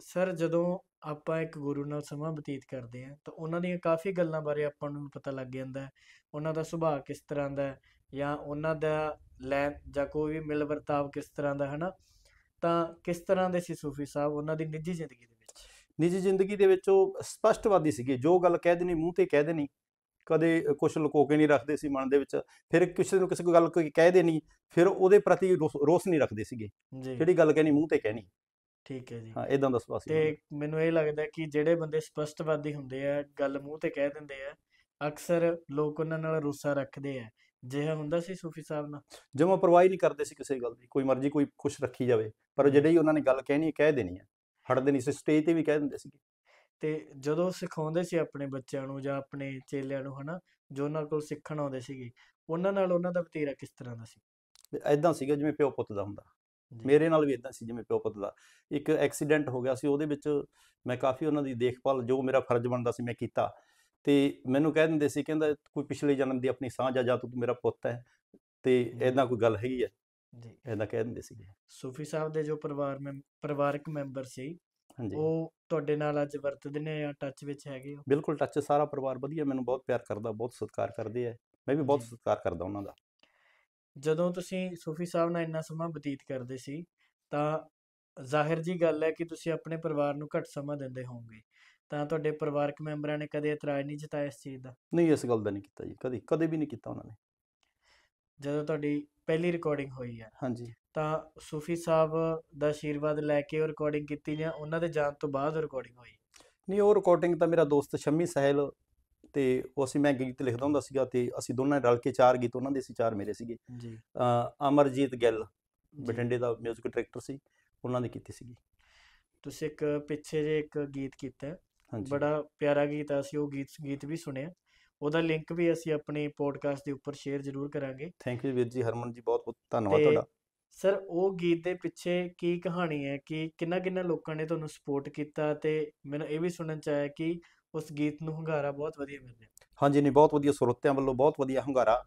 ਸਰ ਜਦੋਂ ਆਪਾਂ ਇੱਕ ਗੁਰੂ ਨਾਲ ਸਮਾਂ ਬਤੀਤ ਕਰਦੇ ਆ ਤਾਂ ਉਹਨਾਂ ਦੀਆਂ ਕਾਫੀ ਗੱਲਾਂ ਬਾਰੇ ਆਪਾਂ ਨੂੰ ਪਤਾ ਲੱਗ ਜਾਂਦਾ ਹੈ ਉਹਨਾਂ ਦਾ ਸੁਭਾਅ ਕਿਸ ਤਰ੍ਹਾਂ ਦਾ ਹੈ ਜਾਂ ਉਹਨਾਂ ਦਾ ਲੈ ਜਾਂ ਕੋਈ ਵੀ ਮਿਲ ਵਰਤਾਵ ਕਿਸ ਤਰ੍ਹਾਂ ਦਾ ਹਨਾ ਤਾਂ ਕਿਸ ਤਰ੍ਹਾਂ ਦੇ ਸੀ ਸੂਫੀ ਸਾਹਿਬ ਉਹਨਾਂ ਦੀ ਨਿੱਜੀ ਜ਼ਿੰਦਗੀ ਦੇ ਵਿੱਚ ਨਿੱਜੀ ਜ਼ਿੰਦਗੀ ਦੇ ਵਿੱਚ ਉਹ ਸਪਸ਼ਟਵਾਦੀ ਸੀਗੇ ਜੋ ਗੱਲ ਕਹਿ ਦੇਣੀ ਮੂੰਹ ਤੇ ਕਹਿ ਦੇਣੀ ਕਦੇ ਕੁਝ ਲੁਕੋ ਕੇ ਨਹੀਂ ਰੱਖਦੇ ਸੀ ਮਨ ਦੇ ਵਿੱਚ ਫਿਰ ਕਿਸੇ ਨੂੰ ਕਿਸੇ ਕੋਈ ਗੱਲ ਕੋਈ ਕਹਿ ਦੇਣੀ ਫਿਰ ਉਹਦੇ ਪ੍ਰਤੀ ਰੋਸ ਨਹੀਂ ਰੱਖਦੇ ਸੀਗੇ ਜਿਹੜੀ ਗੱਲ ਕਹਿਣੀ ਮੂੰਹ ਤੇ ਕਹਿਣੀ ਠੀਕ ਹੈ ਜੀ ਹਾਂ ਇਦਾਂ ਦਾ ਸੁਭਾਅ ਸੀ ਤੇ ਮੈਨੂੰ ਇਹ ਲੱਗਦਾ ਕਿ ਜਿਹੜੇ ਬੰਦੇ ਸਪਸ਼ਟਵਾਦੀ ਹੁੰਦੇ ਆ ਗੱਲ ਮੂੰਹ ਤੇ ਕਹਿ ਦਿੰਦੇ ਆ ਅਕਸਰ ਲੋਕ ਉਹਨਾਂ ਨਾਲ ਰੋਸਾ ਰੱਖਦੇ ਆ ਜਿਹੜਾ ਹੁੰਦਾ ਸੀ ਸੂਫੀ ਸਾਹਿਬ ਨਾਲ ਜਮਾ ਪਰਵਾਹੀ ਨਹੀਂ ਕਰਦੇ ਸੀ ਕਿਸੇ ਗੱਲ ਦੀ ਕੋਈ ਮਰਜ਼ੀ ਕੋਈ ਖੁਸ਼ ਰੱਖੀ ਜਾਵੇ ਪਰ ਜਿਹੜੀ ਉਹਨਾਂ ਨੇ ਗੱਲ ਕਹਿਣੀ ਹੈ ਕਹਿ ਦੇਣੀ ਹੈ ਹਟਦੇ ਨਹੀਂ ਸੀ ਸਟੇਜ ਤੇ ਵੀ ਕਹਿ ਦਿੰਦੇ ਸੀ ਤੇ ਜਦੋਂ ਸਿਖਾਉਂਦੇ ਸੀ ਆਪਣੇ ਬੱਚਿਆਂ ਨੂੰ ਜਾਂ ਆਪਣੇ ਚੇਲਿਆਂ ਨੂੰ ਹਨਾ ਜੋ ਉਹਨਾਂ ਕੋਲ ਸਿੱਖਣ ਆਉਂਦੇ ਸੀਗੇ ਉਹਨਾਂ ਨਾਲ ਉਹਨਾਂ ਦਾ ਵਤੀਰਾ ਕਿਸ ਤਰ੍ਹਾਂ ਦਾ ਸੀ ਐਦਾਂ ਸੀਗਾ ਜਿਵੇਂ ਪਿਓ ਪੁੱਤ ਦਾ ਹੁੰਦਾ ਮੇਰੇ ਨਾਲ ਵੀ ਐਦਾਂ ਸੀ ਜਿਵੇਂ ਪਿਓ ਪੁੱਤ ਦਾ ਇੱਕ ਐਕਸੀਡੈਂਟ ਹੋ ਗਿਆ ਸੀ ਉਹਦੇ ਵਿੱਚ ਮੈਂ ਕਾਫੀ ਉਹਨਾਂ ਦੀ ਦੇਖਭਾਲ ਜੋ ਮੇਰਾ ਫਰਜ਼ ਬਣਦਾ ਸੀ ਮੈਂ ਕੀਤਾ ਤੇ ਮੈਨੂੰ ਕਹਿ ਦਿੰਦੇ ਸੀ ਕਹਿੰਦਾ ਕੋਈ ਪਿਛਲੇ ਜਨਮ ਦੀ ਆਪਣੀ ਸਾਂਝ ਆ ਜਾ ਤੂੰ ਮੇਰਾ ਪੁੱਤ ਹੈ ਤੇ ਐਦਾਂ ਕੋਈ ਗੱਲ ਹੈਗੀ ਆ ਜੀ ਐਦਾਂ ਕਹਿ ਦਿੰਦੇ ਸੀ ਸੂਫੀ ਸਾਹਿਬ ਦੇ ਜੋ ਪਰਿਵਾਰ ਮੈਂ ਪਰਿਵਾਰਕ ਮੈਂਬਰ ਸੀ ਹਾਂਜੀ ਉਹ ਤੁਹਾਡੇ ਨਾਲ ਅੱਜ ਵਰਤਦੇ ਨੇ ਜਾਂ ਟੱਚ ਵਿੱਚ ਹੈਗੇ ਹੋ ਬਿਲਕੁਲ ਟੱਚ ਸਾਰਾ ਪਰਿਵਾਰ ਵਧੀਆ ਮੈਨੂੰ ਬਹੁਤ ਪਿਆਰ ਕਰਦਾ ਬਹੁਤ ਸਤਿਕਾਰ ਕਰਦੇ ਆ ਮੈਂ ਵੀ ਬਹੁਤ ਸਤਿਕਾਰ ਕਰਦਾ ਉਹਨਾਂ ਦਾ ਜਦੋਂ ਤੁਸੀਂ ਸੂਫੀ ਸਾਹਿਬ ਨਾਲ ਇੰਨਾ ਸਮਾਂ ਬਤੀਤ ਕਰਦੇ ਸੀ ਤਾਂ ਜ਼ਾਹਿਰ ਜੀ ਗੱਲ ਹੈ ਕਿ ਤੁਸੀਂ ਆਪਣੇ ਪਰਿਵਾਰ ਨੂੰ ਘੱਟ ਸਮਾਂ ਦਿੰਦੇ ਹੋਵੋਗੇ ਤਾਂ ਤੁਹਾਡੇ ਪਰਿਵਾਰਕ ਮੈਂਬਰਾਂ ਨੇ ਕਦੇ ਇਤਰਾਜ਼ ਨਹੀਂ ਜਤਾਇਆ ਇਸ ਚੀਜ਼ ਦਾ ਨਹੀਂ ਇਸ ਗੱਲ ਦਾ ਨਹੀਂ ਕੀਤਾ ਜੀ ਕਦੇ ਕਦੇ ਵੀ ਨਹੀਂ ਕੀਤਾ ਉਹਨਾਂ ਨੇ ਜਦੋਂ ਤੁਹਾਡੀ ਪਹਿਲੀ ਰਿਕਾਰਡਿੰਗ ਹੋਈ ਹੈ ਹਾਂਜੀ ਤਾਂ ਸੂਫੀ ਸਾਹਿਬ ਦਾ ਅਸ਼ੀਰਵਾਦ ਲੈ ਕੇ ਉਹ ਰਿਕਾਰਡਿੰਗ ਕੀਤੀ ਜਾਂ ਉਹਨਾਂ ਦੇ ਜਾਣ ਤੋਂ ਬਾਅਦ ਰਿਕਾਰਡਿੰਗ ਹੋਈ ਨਹੀਂ ਉਹ ਰਿਕਾਰਡਿੰਗ ਤਾਂ ਮੇਰਾ ਦੋਸਤ ਸ਼ਮੀ ਸਹਿਲ ਤੇ ਉਹ ਅਸੀਂ ਮੈਂ ਗੀਤ ਲਿਖਦਾ ਹੁੰਦਾ ਸੀਗਾ ਤੇ ਅਸੀਂ ਦੋਨਾਂ ਰਲ ਕੇ ਚਾਰ ਗੀਤ ਉਹਨਾਂ ਦੇ ਸੀ ਚਾਰ ਮੇਰੇ ਸੀਗੇ ਜੀ ਅਮਰਜੀਤ ਗਿੱਲ ਬਟੰਡੇ ਦਾ ਮਿਊਜ਼ਿਕ ਡਾਇਰੈਕਟਰ ਸੀ ਉਹਨਾਂ ਨੇ ਕੀਤੀ ਸੀਗੀ ਤੁਸੀਂ ਇੱਕ ਪਿੱਛੇ ਜੇ ਇੱਕ ਗੀਤ ਕੀਤਾ ਹਾਂਜੀ ਬੜਾ ਪਿਆਰਾ ਗੀਤ ਆ ਅਸੀਂ ਉਹ ਗੀਤ ਗੀਤ ਵੀ ਸੁਣਿਆ ਉਹਦਾ ਲਿੰਕ ਵੀ ਅਸੀਂ ਆਪਣੀ ਪੋਡਕਾਸਟ ਦੇ ਉੱਪਰ ਸ਼ੇਅਰ ਜ਼ਰੂਰ ਕਰਾਂਗੇ ਥੈਂਕ ਯੂ ਵੀਰ ਜੀ ਹਰਮਨ ਜੀ ਬਹੁਤ ਬਹੁਤ ਧੰਨਵਾਦ ਤੁਹਾਡਾ ਸਰ ਉਹ ਗੀਤ ਦੇ ਪਿੱਛੇ ਕੀ ਕਹਾਣੀ ਹੈ ਕਿ ਕਿੰਨਾ ਕਿੰਨਾ ਲੋਕਾਂ ਨੇ ਤੁਹਾਨੂੰ ਸਪੋਰਟ ਕੀਤਾ ਤੇ ਮੈਨੂੰ ਇਹ ਵੀ ਸੁਣਨ ਚ ਆਇਆ ਕਿ ਉਸ ਗੀਤ ਨੂੰ ਹੰਗਾਰਾ ਬਹੁਤ ਵਧੀਆ ਮਿਲਿਆ ਹਾਂਜੀ ਨਹੀਂ ਬਹੁਤ ਵਧੀਆ ਸਰੋਤਿਆਂ ਵੱਲੋਂ ਬਹੁਤ ਵਧੀਆ ਹੰਗਾਰਾ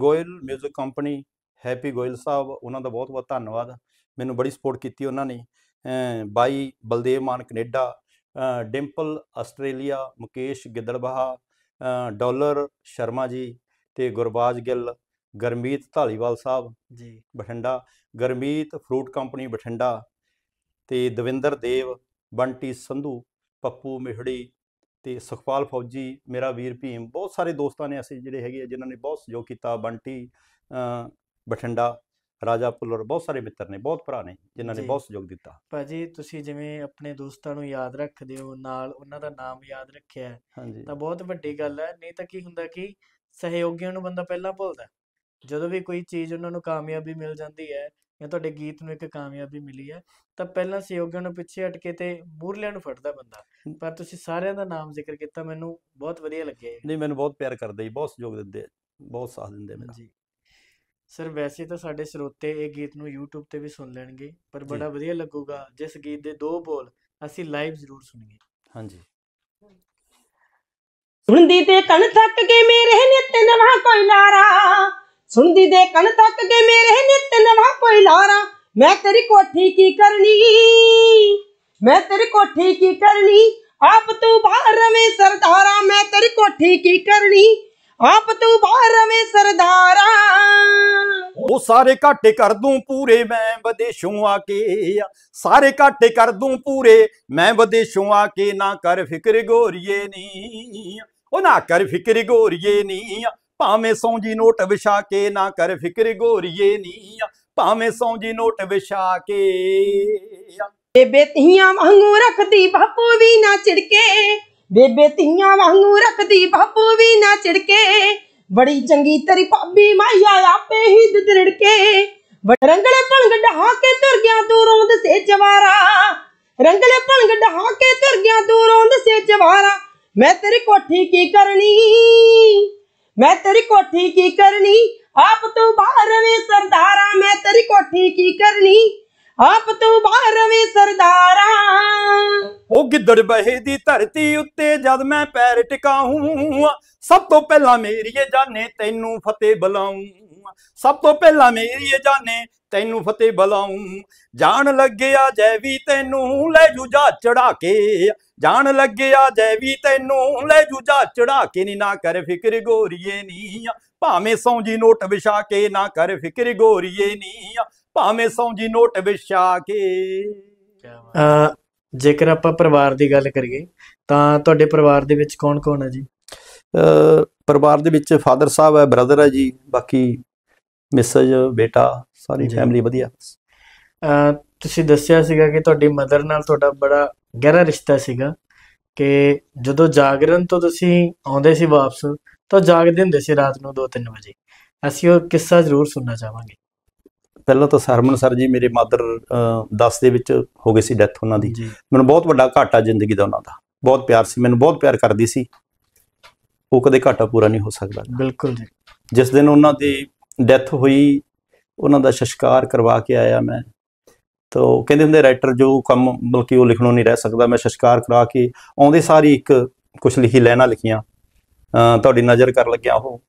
ਗੋਇਲ 뮤직 ਕੰਪਨੀ ਹੈਪੀ ਗੋਇਲ ਸਾਹਿਬ ਉਹਨਾਂ ਦਾ ਬਹੁਤ ਬਹੁਤ ਧੰਨਵਾਦ ਮੈਨੂੰ ਬੜੀ ਸਪੋਰਟ ਕੀਤੀ ਉਹਨਾਂ ਨੇ ਬਾਈ ਬਲਦੇਵ ਮਾਨ ਕੈਨੇਡਾ ਡਿੰਪਲ ਆਸਟ੍ਰੇਲੀਆ ਮੁਕੇਸ਼ ਗਿੱਦੜਬਾਹਾ ਡਾਲਰ ਸ਼ਰਮਾ ਜੀ ਤੇ ਗੁਰਬਾਜ ਗਿੱਲ ਗਰਮੀਤ ਢਾਲੀਵਾਲ ਸਾਹਿਬ ਜੀ ਬਠਿੰਡਾ ਗਰਮੀਤ ਫਰੂਟ ਕੰਪਨੀ ਬਠਿੰਡਾ ਤੇ ਦਵਿੰਦਰ ਦੇਵ ਬੰਟੀ ਸੰਧੂ ਪੱਪੂ ਮਿਹੜੀ ਤੇ ਸੁਖਪਾਲ ਫੌਜੀ ਮੇਰਾ ਵੀਰ ਭੀਮ ਬਹੁਤ ਸਾਰੇ ਦੋਸਤਾਂ ਨੇ ਅਸੀਂ ਜਿਹੜੇ ਹੈਗੇ ਜਿਨ੍ਹਾਂ ਨੇ ਬਹੁਤ ਸਹਿਯੋਗ ਕੀਤਾ ਬੰਟੀ ਬਠਿੰਡਾ ਰਾਜਾ ਪੁੱਲਰ ਬਹੁਤ ਸਾਰੇ ਮਿੱਤਰ ਨੇ ਬਹੁਤ ਭਰਾ ਨੇ ਜਿਨ੍ਹਾਂ ਨੇ ਬਹੁਤ ਸਹਿਯੋਗ ਦਿੱਤਾ ਭਾਜੀ ਤੁਸੀਂ ਜਿਵੇਂ ਆਪਣੇ ਦੋਸਤਾਂ ਨੂੰ ਯਾਦ ਰੱਖਦੇ ਹੋ ਨਾਲ ਉਹਨਾਂ ਦਾ ਨਾਮ ਯਾਦ ਰੱਖਿਆ ਤਾਂ ਬਹੁਤ ਵੱਡੀ ਗੱਲ ਹੈ ਨਹੀਂ ਤਾਂ ਕੀ ਹੁੰਦਾ ਕਿ ਸਹਿਯੋਗੀਆਂ ਨੂੰ ਬੰਦਾ ਪਹਿਲਾਂ ਭੁੱਲਦਾ ਜਦੋਂ ਵੀ ਕੋਈ ਚੀਜ਼ ਉਹਨਾਂ ਨੂੰ ਕਾਮਯਾਬੀ ਮਿਲ ਜਾਂਦੀ ਹੈ ਜਾਂ ਤੁਹਾਡੇ ਗੀਤ ਨੂੰ ਇੱਕ ਕਾਮਯਾਬੀ ਮਿਲੀ ਹੈ ਤਾਂ ਪਹਿਲਾਂ ਸਹਿਯੋਗੀਆਂ ਨੂੰ ਪਿੱਛੇ ਹਟ ਕੇ ਤੇ ਮੂਰਲਿਆਂ ਨੂੰ ਫੜਦਾ ਬੰਦਾ ਪਰ ਤੁਸੀਂ ਸਾਰਿਆਂ ਦਾ ਨਾਮ ਜ਼ਿਕਰ ਕੀਤਾ ਮੈਨੂੰ ਬਹੁਤ ਵਧੀਆ ਲੱਗਿਆ ਨਹੀਂ ਮੈਨੂੰ ਬਹੁਤ ਪਿਆਰ ਕਰਦੇ ਜੀ ਬਹੁਤ ਸਹਿਯੋਗ ਦਿੰਦੇ ਬਹੁਤ ਸਾਥ ਦਿੰਦੇ ਮੈਨੂੰ ਮੇਰਾ ਜੀ ਸਰ ਵੈਸੇ ਤਾਂ ਸਾਡੇ ਸਰੋਤੇ ਇਹ ਗੀਤ ਨੂੰ YouTube ਤੇ ਵੀ ਸੁਣ ਲੈਣਗੇ ਪਰ ਬੜਾ ਵਧੀਆ ਲੱਗੂਗਾ ਜਿਸ ਗੀਤ ਦੇ ਦੋ ਬੋਲ ਅਸੀਂ ਲਾਈਵ ਜ਼ਰੂਰ ਸੁਣੀਏ ਹਾਂਜੀ ਸੁਣਦੀ ਦੇ ਕਣ ਤੱਕ ਕੇ ਮੇਰੇ ਨਿੱਤ ਨਵਾਂ ਕੋਈ ਲਾਰਾ ਸੁਣਦੀ ਦੇ ਕਣ ਤੱਕ ਕੇ ਮੇਰੇ ਨਿੱਤ ਨਵਾਂ ਕੋਈ ਲਾਰਾ ਮੈਂ ਤੇਰੀ ਕੋਠੀ ਕੀ ਕਰਨੀ ਮੈਂ ਤੇਰੀ ਕੋਠੀ ਕੀ ਕਰਨੀ ਆਪ ਤੂੰ ਬਾਹਰ ਰਵੇਂ ਸਰਦਾਰਾ ਮੈਂ ਤੇਰੀ ਕੋਠੀ ਕੀ ਕਰਨੀ ਆਪ ਤੂੰ ਬਾਰਵੇਂ ਸਰਦਾਰਾ ਉਹ ਸਾਰੇ ਘਾਟੇ ਕਰ ਦੂੰ ਪੂਰੇ ਮੈਂ ਵਿਦੇਸ਼ੋਂ ਆ ਕੇ ਸਾਰੇ ਘਾਟੇ ਕਰ ਦੂੰ ਪੂਰੇ ਮੈਂ ਵਿਦੇਸ਼ੋਂ ਆ ਕੇ ਨਾ ਕਰ ਫਿਕਰ ਗੋਰੀਏ ਨੀ ਉਹ ਨਾ ਕਰ ਫਿਕਰ ਗੋਰੀਏ ਨੀ ਭਾਵੇਂ ਸੌਂਜੀ ਨੋਟ ਵਿਛਾ ਕੇ ਨਾ ਕਰ ਫਿਕਰ ਗੋਰੀਏ ਨੀ ਭਾਵੇਂ ਸੌਂਜੀ ਨੋਟ ਵਿਛਾ ਕੇ ਬੇਬੇ ਤੀਆਂ ਵਾਂਗੂ ਰੱਖਦੀ ਬਾਪੂ ਵੀ ਨਾ ਛਿੜਕੇ ਬੇਬੇ ਤੀਆਂ ਵਾਂਗੂ ਰੱਖਦੀ ਬਾਪੂ ਵੀ ਨਾ ਚਿੜਕੇ ਬੜੀ ਚੰਗੀ ਤੇਰੀ ਭਾਬੀ ਮਾਇਆ ਆਪੇ ਹੀ ਦਦੜੜ ਰੰਗਲੇ ਭਣਗ ਡਹਾ ਕੇ ਤੁਰ ਗਿਆ ਦੂਰੋਂ ਦਸੇ ਜਵਾਰਾ ਰੰਗਲੇ ਭਣਗ ਡਹਾ ਕੇ ਤੁਰ ਗਿਆ ਦੂਰੋਂ ਦਸੇ ਜਵਾਰਾ ਮੈਂ ਤੇਰੀ ਕੋਠੀ ਕੀ ਕਰਨੀ ਮੈਂ ਤੇਰੀ ਕੋਠੀ ਕੀ ਕਰਨੀ ਆਪ ਤੂੰ ਬਾਹਰ ਵੇ ਸਰਦਾਰਾ ਮੈਂ ਤੇਰੀ ਕੋਠੀ ਕੀ ਕਰਨੀ ਆਪ ਤੂੰ 12ਵੇਂ ਸਰਦਾਰਾ ਉਹ ਗਿੱਦੜ ਬਹੇ ਦੀ ਧਰਤੀ ਉੱਤੇ ਜਦ ਮੈਂ ਪੈਰ ਟਿਕਾਉਂ ਸਭ ਤੋਂ ਪਹਿਲਾਂ ਮੇਰੀਏ ਜਾਨੇ ਤੈਨੂੰ ਫਤਿਹ ਬੁਲਾਉਂ ਸਭ ਤੋਂ ਪਹਿਲਾਂ ਮੇਰੀਏ ਜਾਨੇ ਤੈਨੂੰ ਫਤਿਹ ਬੁਲਾਉਂ ਜਾਣ ਲੱਗਿਆ ਜੈ ਵੀ ਤੈਨੂੰ ਲੈ ਜੂਜਾ ਚੜਾ ਕੇ ਜਾਣ ਲੱਗਿਆ ਜੈ ਵੀ ਤੈਨੂੰ ਲੈ ਜੂਜਾ ਚੜਾ ਕੇ ਨੀ ਨਾ ਕਰ ਫਿਕਰ ਗੋਰੀਏ ਨੀ ਭਾਵੇਂ ਸੌਂ ਜੀ ਨੋਟ ਵਿਛਾ ਕੇ ਨਾ ਕਰ ਫਿਕਰ ਗੋਰੀਏ ਨੀ ਭਾਵੇਂ ਸੌਂਜੀ ਨੋਟ ਵਿਛਾ ਕੇ ਜੇਕਰ ਆਪਾਂ ਪਰਿਵਾਰ ਦੀ ਗੱਲ ਕਰੀਏ ਤਾਂ ਤੁਹਾਡੇ ਪਰਿਵਾਰ ਦੇ ਵਿੱਚ ਕੌਣ ਕੌਣ ਹੈ ਜੀ ਪਰਿਵਾਰ ਦੇ ਵਿੱਚ ਫਾਦਰ ਸਾਹਿਬ ਹੈ ਬ੍ਰਦਰ ਹੈ ਜੀ ਬਾਕੀ ਮਿਸਜ ਬੇਟਾ ਸਾਰੀ ਫੈਮਿਲੀ ਵਧੀਆ ਤੁਸੀਂ ਦੱਸਿਆ ਸੀਗਾ ਕਿ ਤੁਹਾਡੀ ਮਦਰ ਨਾਲ ਤੁਹਾਡਾ ਬੜਾ ਗਹਿਰਾ ਰਿਸ਼ਤਾ ਸੀਗਾ ਕਿ ਜਦੋਂ ਜਾਗਰਨ ਤੋਂ ਤੁਸੀਂ ਆਉਂਦੇ ਸੀ ਵਾਪਸ ਤਾਂ ਜਾਗਦੇ ਹੁੰਦੇ ਸੀ ਰਾਤ ਨੂੰ 2-3 ਵਜੇ ਅਸੀਂ ਉਹ ਕਿੱਸਾ ਜ਼ਰੂਰ ਸੁਣਨਾ ਚਾਹਾਂਗੇ ਪਹਿਲਾਂ ਤਾਂ ਸਰਮਨ ਸਰ ਜੀ ਮੇਰੇ ਮਾਦਰ 10 ਦੇ ਵਿੱਚ ਹੋ ਗਈ ਸੀ ਡੈਥ ਉਹਨਾਂ ਦੀ ਮੈਨੂੰ ਬਹੁਤ ਵੱਡਾ ਘਾਟਾ ਜ਼ਿੰਦਗੀ ਦਾ ਉਹਨਾਂ ਦਾ ਬਹੁਤ ਪਿਆਰ ਸੀ ਮੈਨੂੰ ਬਹੁਤ ਪਿਆਰ ਕਰਦੀ ਸੀ ਉਹ ਕਦੇ ਘਾਟਾ ਪੂਰਾ ਨਹੀਂ ਹੋ ਸਕਦਾ ਬਿਲਕੁਲ ਜੀ ਜਿਸ ਦਿਨ ਉਹਨਾਂ ਦੀ ਡੈਥ ਹੋਈ ਉਹਨਾਂ ਦਾ ਸ਼ਸ਼ਕਾਰ ਕਰਵਾ ਕੇ ਆਇਆ ਮੈਂ ਤਾਂ ਕਹਿੰਦੇ ਹੁੰਦੇ ਰਾਈਟਰ ਜੋ ਕੰਮ ਬਲਕਿ ਉਹ ਲਿਖਣੋਂ ਨਹੀਂ ਰਹਿ ਸਕਦਾ ਮੈਂ ਸ਼ਸ਼ਕਾਰ ਕਰਾ ਕੇ ਆਉਂਦੇ ਸਾਰੀ ਇੱਕ ਕੁਝ ਲਿਖੀ ਲੈਣਾ ਲਿਖੀਆਂ ਤੁਹਾਡੀ ਨਜ਼ਰ ਕਰ ਲੱਗਿਆ ਉਹ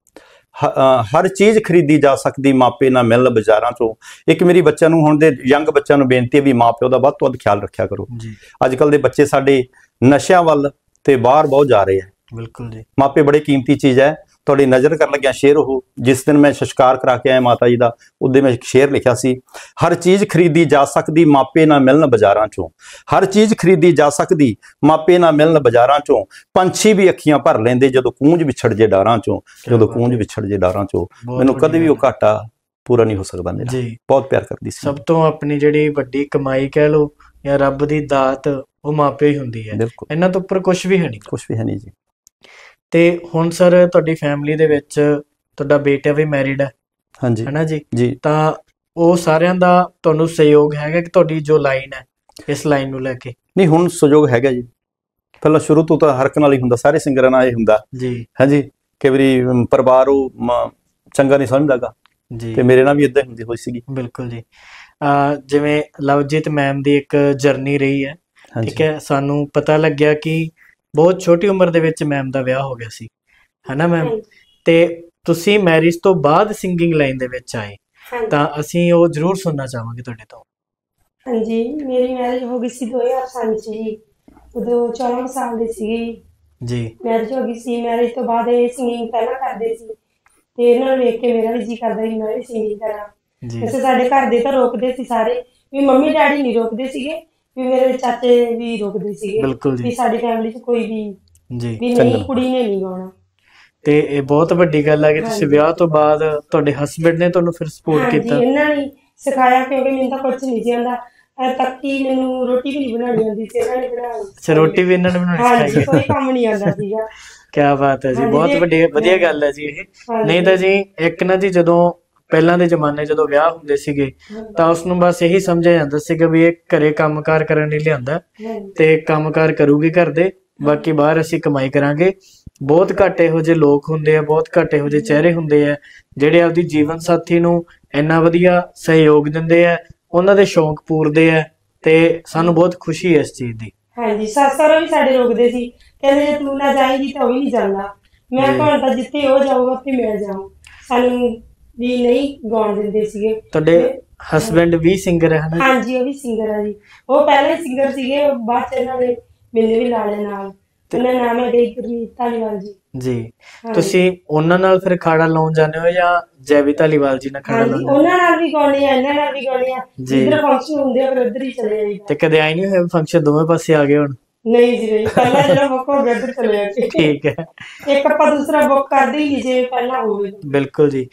ਹਰ ਚੀਜ਼ ਖਰੀਦੀ ਜਾ ਸਕਦੀ ਮਾਪੇ ਨਾਲ ਮਿਲ ਬਾਜ਼ਾਰਾਂ ਤੋਂ ਇੱਕ ਮੇਰੀ ਬੱਚਿਆਂ ਨੂੰ ਹੁਣ ਦੇ ਯੰਗ ਬੱਚਿਆਂ ਨੂੰ ਬੇਨਤੀ ਹੈ ਵੀ ਮਾਪਿਓ ਦਾ ਵੱਧ ਤੋਂ ਵੱਧ ਖਿਆਲ ਰੱਖਿਆ ਕਰੋ ਅੱਜ ਕੱਲ ਦੇ ਬੱਚੇ ਸਾਡੇ ਨਸ਼ਿਆਂ ਵੱਲ ਤੇ ਬਾਹਰ ਬਹੁਤ ਜਾ ਰਹੇ ਆ ਬਿਲਕੁਲ ਜੀ ਮਾਪੇ ਬੜੇ ਕੀਮਤੀ ਚੀਜ਼ ਹੈ ਤੁਹਾਡੀ ਨਜ਼ਰ ਕਰਨ ਲੱਗਿਆ ਸ਼ੇਰ ਉਹ ਜਿਸ ਦਿਨ ਮੈਂ ਸ਼ਸ਼ਕਾਰ ਕਰਾ ਕੇ ਆਇਆ ਮਾਤਾ ਜੀ ਦਾ ਉਹਦੇ ਵਿੱਚ ਇੱਕ ਸ਼ੇਰ ਲਿਖਿਆ ਸੀ ਹਰ ਚੀਜ਼ ਖਰੀਦੀ ਜਾ ਸਕਦੀ ਮਾਪੇ ਨਾ ਮਿਲਣ ਬਾਜ਼ਾਰਾਂ ਚੋਂ ਹਰ ਚੀਜ਼ ਖਰੀਦੀ ਜਾ ਸਕਦੀ ਮਾਪੇ ਨਾ ਮਿਲਣ ਬਾਜ਼ਾਰਾਂ ਚੋਂ ਪੰਛੀ ਵੀ ਅੱਖੀਆਂ ਭਰ ਲੈਂਦੇ ਜਦੋਂ ਕੂੰਜ ਵਿਛੜ ਜੇ ਡਾਰਾਂ ਚੋਂ ਜਦੋਂ ਕੂੰਜ ਵਿਛੜ ਜੇ ਡਾਰਾਂ ਚੋਂ ਮੈਨੂੰ ਕਦੇ ਵੀ ਉਹ ਘਾਟਾ ਪੂਰਾ ਨਹੀਂ ਹੋ ਸਕਦਾ ਮੇਰਾ ਜੀ ਬਹੁਤ ਪਿਆਰ ਕਰਦੀ ਸੀ ਸਭ ਤੋਂ ਆਪਣੀ ਜਿਹੜੀ ਵੱਡੀ ਕਮਾਈ ਕਹਿ ਲੋ ਜਾਂ ਰੱਬ ਦੀ ਦਾਤ ਉਹ ਮਾਪੇ ਹੀ ਹੁੰਦੀ ਹੈ ਇਹਨਾਂ ਤੋਂ ਉੱਪਰ ਕੁਝ ਵੀ ਹੈ ਨਹੀਂ ਕੁਝ ਵੀ ਹੈ ਨਹੀਂ ਜੀ ਤੇ ਹੁਣ ਸਰ ਤੁਹਾਡੀ ਫੈਮਿਲੀ ਦੇ ਵਿੱਚ ਤੁਹਾਡਾ ਬੇਟਾ ਵੀ ਮੈਰਿਡ ਹੈ ਹਾਂਜੀ ਹੈਨਾ ਜੀ ਜੀ ਤਾਂ ਉਹ ਸਾਰਿਆਂ ਦਾ ਤੁਹਾਨੂੰ ਸਹਿਯੋਗ ਹੈਗਾ ਕਿ ਤੁਹਾਡੀ ਜੋ ਲਾਈਨ ਹੈ ਇਸ ਲਾਈਨ ਨੂੰ ਲੈ ਕੇ ਨਹੀਂ ਹੁਣ ਸਹਿਯੋਗ ਹੈਗਾ ਜੀ ਪਹਿਲਾਂ ਸ਼ੁਰੂ ਤੋਂ ਤਾਂ ਹਰਕ ਨਾਲ ਹੀ ਹੁੰਦਾ ਸਾਰੇ ਸਿੰਗਰਾਂ ਨਾਲ ਇਹ ਹੁੰਦਾ ਜੀ ਹਾਂਜੀ ਕਿ ਵੀ ਪਰਿਵਾਰ ਉਹ ਚੰਗਾ ਨਹੀਂ ਸਮਝਦਾਗਾ ਜੀ ਤੇ ਮੇਰੇ ਨਾਲ ਵੀ ਇਦਾਂ ਹੁੰਦੀ ਹੋਈ ਸੀਗੀ ਬਿਲਕੁਲ ਜੀ ਆ ਜਿਵੇਂ ਲਵਜੀਤ ਮੈਮ ਦੀ ਇੱਕ ਜਰਨੀ ਰਹੀ ਹੈ ਠੀਕ ਹੈ ਸਾਨੂੰ ਪਤਾ ਲੱਗਿਆ ਕਿ ਬਹੁਤ ਛੋਟੀ ਉਮਰ ਦੇ ਵਿੱਚ ਮੈਮ ਦਾ ਵਿਆਹ ਹੋ ਗਿਆ ਸੀ ਹੈਨਾ ਮੈਮ ਤੇ ਤੁਸੀਂ ਮੈਰਿਜ ਤੋਂ ਬਾਅਦ ਸਿੰਗਿੰਗ ਲਾਈਨ ਦੇ ਵਿੱਚ ਆਏ ਤਾਂ ਅਸੀਂ ਉਹ ਜ਼ਰੂਰ ਸੁਣਨਾ ਚਾਹਾਂਗੇ ਤੁਹਾਡੇ ਤੋਂ ਹਾਂਜੀ ਮੇਰੀ ਮੈਰਿਜ ਹੋ ਗਈ ਸੀ ਸਾਲ ਚ ਜੀ ਉਦੋਂ 14 ਸਾਲ ਦੀ ਸੀ ਜੀ ਮੈਰਿਜ ਹੋ ਗਈ ਸੀ ਮੈਰਿਜ ਤੋਂ ਬਾਅਦ ਇਹ ਸਿੰਗਿੰਗ ਪਹਿਲਾਂ ਕਰਦੇ ਸੀ ਤੇ ਇਹਨਾਂ ਨੂੰ ਵੇਖ ਕੇ ਮੇਰਾ ਵੀ ਜੀ ਕਰਦਾ ਸੀ ਮੈਂ ਵੀ ਸਿੰਗਿੰਗ ਕਰਾਂ ਜੀ ਸਾਡੇ ਘਰ ਦੇ ਤਾਂ ਰੋਕਦੇ ਸੀ ਸਾਰੇ ਵੀ ਮੰਮੀ ਡੈਡੀ ਨਹੀਂ ਰੋਕਦੇ ਸੀਗੇ ਵੀ ਮੇਰੇ ਚਾਚੇ ਵੀ ਰੋਕਦੇ ਸੀਗੇ ਬਿਲਕੁਲ ਵੀ ਜੀ ਸਾਡੀ ਫੈਮਿਲੀ 'ਚ ਕੋਈ ਵੀ ਜੀ ਵੀ ਨਹੀਂ ਕੁੜੀ ਨੇ ਨਹੀਂ ਗਾਉਣਾ ਤੇ ਇਹ ਬਹੁਤ ਵੱਡੀ ਗੱਲ ਆ ਕਿ ਤੁਸੀਂ ਵਿਆਹ ਤੋਂ ਬਾਅਦ ਤੁਹਾਡੇ ਹਸਬੰਡ ਨੇ ਤੁਹਾਨੂੰ ਫਿਰ ਸਪੋਰਟ ਕੀਤਾ ਜੀ ਇਹਨਾਂ ਨੇ ਸਿਖਾਇਆ ਕਿਉਂਕਿ ਮੈਨੂੰ ਤਾਂ ਕੁਝ ਨਹੀਂ ਜਾਂਦਾ ਐ ਤੱਕ ਕੀ ਮੈਨੂੰ ਰੋਟੀ ਵੀ ਨਹੀਂ ਬਣਾਉਣੀ ਆਉਂਦੀ ਸੀ ਇਹਨਾਂ ਨੇ ਬਣਾਉਣੀ ਸੀ ਰੋਟੀ ਵੀ ਇਹਨਾਂ ਨੇ ਬਣਾਉਣੀ ਸੀ ਕੋਈ ਕੰਮ ਨਹੀਂ ਆਉਂਦਾ ਸੀਗਾ ਕੀ ਬਾਤ ਹੈ ਜੀ ਬਹੁਤ ਵੱਡੀ ਵਧੀਆ ਗੱਲ ਹੈ ਜੀ ਇਹ ਨਹੀਂ ਤਾਂ ਜੀ ਇੱਕ ਨਾ ਜੀ ਜਦੋਂ ਪਹਿਲਾਂ ਦੇ ਜ਼ਮਾਨੇ ਜਦੋਂ ਵਿਆਹ ਹੁੰਦੇ ਸੀਗੇ ਤਾਂ ਉਸ ਨੂੰ ਬਸ ਇਹੀ ਸਮਝਿਆ ਜਾਂਦਾ ਸੀਗਾ ਵੀ ਇਹ ਘਰੇ ਕੰਮਕਾਰ ਕਰਨ ਲਈ ਲਿਆਂਦਾ ਤੇ ਕੰਮਕਾਰ ਕਰੂਗੀ ਘਰ ਦੇ ਬਾਕੀ ਬਾਹਰ ਅਸੀਂ ਕਮਾਈ ਕਰਾਂਗੇ ਬਹੁਤ ਘੱਟ ਇਹੋ ਜਿਹੇ ਲੋਕ ਹੁੰਦੇ ਆ ਬਹੁਤ ਘੱਟ ਇਹੋ ਜਿਹੇ ਚਿਹਰੇ ਹੁੰਦੇ ਆ ਜਿਹੜੇ ਆਪਦੀ ਜੀਵਨ ਸਾਥੀ ਨੂੰ ਇੰਨਾ ਵਧੀਆ ਸਹਿਯੋਗ ਦਿੰਦੇ ਆ ਉਹਨਾਂ ਦੇ ਸ਼ੌਂਕ ਪੂਰਦੇ ਆ ਤੇ ਸਾਨੂੰ ਬਹੁਤ ਖੁਸ਼ੀ ਹੈ ਇਸ ਚੀਜ਼ ਦੀ ਹਾਂਜੀ ਸਾਸਰਾ ਵੀ ਸਾਡੇ ਰੋਕਦੇ ਸੀ ਕਹਿੰਦੇ ਜੇ ਤੂੰ ਨਾ ਜਾਏਗੀ ਤਾਂ ਉਹ ਵੀ ਨਹੀਂ ਜਾਂਦਾ ਮੈਂ ਤਾਂ ਜਿੱਥੇ ਉਹ ਜਾਊਗਾ ਉੱਥੇ ਮੈਂ ਜਾਊਂ ਸਾਨੂੰ ਵੀ ਨਹੀਂ ਗਾਉਣ ਦਿੰਦੇ ਸੀਗੇ ਤੁਹਾਡੇ ਹਸਬੰਡ ਵੀ ਸਿੰਗਰ ਹੈ ਨਾ ਹਾਂਜੀ ਉਹ ਵੀ ਸਿੰਗਰ ਆ ਜੀ ਉਹ ਪਹਿਲੇ ਸਿੰਗਰ ਸੀਗੇ ਬਾਅਦ ਚ ਇਹਨਾਂ ਨੇ ਮਿਲਨੇ ਵੀ ਲਾਲੇ ਨਾਲ ਉਹਨਾਂ ਨਾਮ ਹੈ ਗੁਰਮੀਤ ਧਾਲੀਵਾਲ ਜੀ ਜੀ ਤੁਸੀਂ ਉਹਨਾਂ ਨਾਲ ਫਿਰ ਖਾੜਾ ਲਾਉਣ ਜਾਂਦੇ ਹੋ ਜਾਂ ਜੈਵੀ ਧਾਲੀਵਾਲ ਜੀ ਨਾਲ ਖਾੜਾ ਲਾਉਂਦੇ ਹੋ ਉਹਨਾਂ ਨਾਲ ਵੀ ਗਾਉਣੇ ਆ ਇਹਨਾਂ ਨਾਲ ਵੀ ਗਾਉਣੇ ਆ ਜੀ। ਜਿੱਧਰ ਫੰਕਸ਼ਨ ਹੁੰਦੇ ਆ ਫਿਰ ਉੱਧਰ ਹੀ ਚਲੇ ਜਾਈਦਾ ਤੇ ਕਦੇ ਆਈ ਨਹੀਂ ਹੋਏ ਫੰਕਸ਼ਨ ਦੋਵੇਂ ਪਾਸੇ ਆ ਗਏ ਹੁਣ ਨਹੀਂ ਜੀ ਨਹੀਂ ਪਹਿਲਾਂ ਜਿਹੜਾ ਬੁੱਕ ਹੋ ਗਿਆ ਤੇ ਚਲੇ ਜਾਂਦੇ ਠੀਕ ਹੈ ਇੱਕ ਆਪਾਂ ਦੂਸਰਾ ਬੁੱਕ ਕਰ ਦਈਏ ਜੇ ਪਹਿਲਾਂ ਹੋਵੇ ਬਿਲਕੁਲ ਜੀ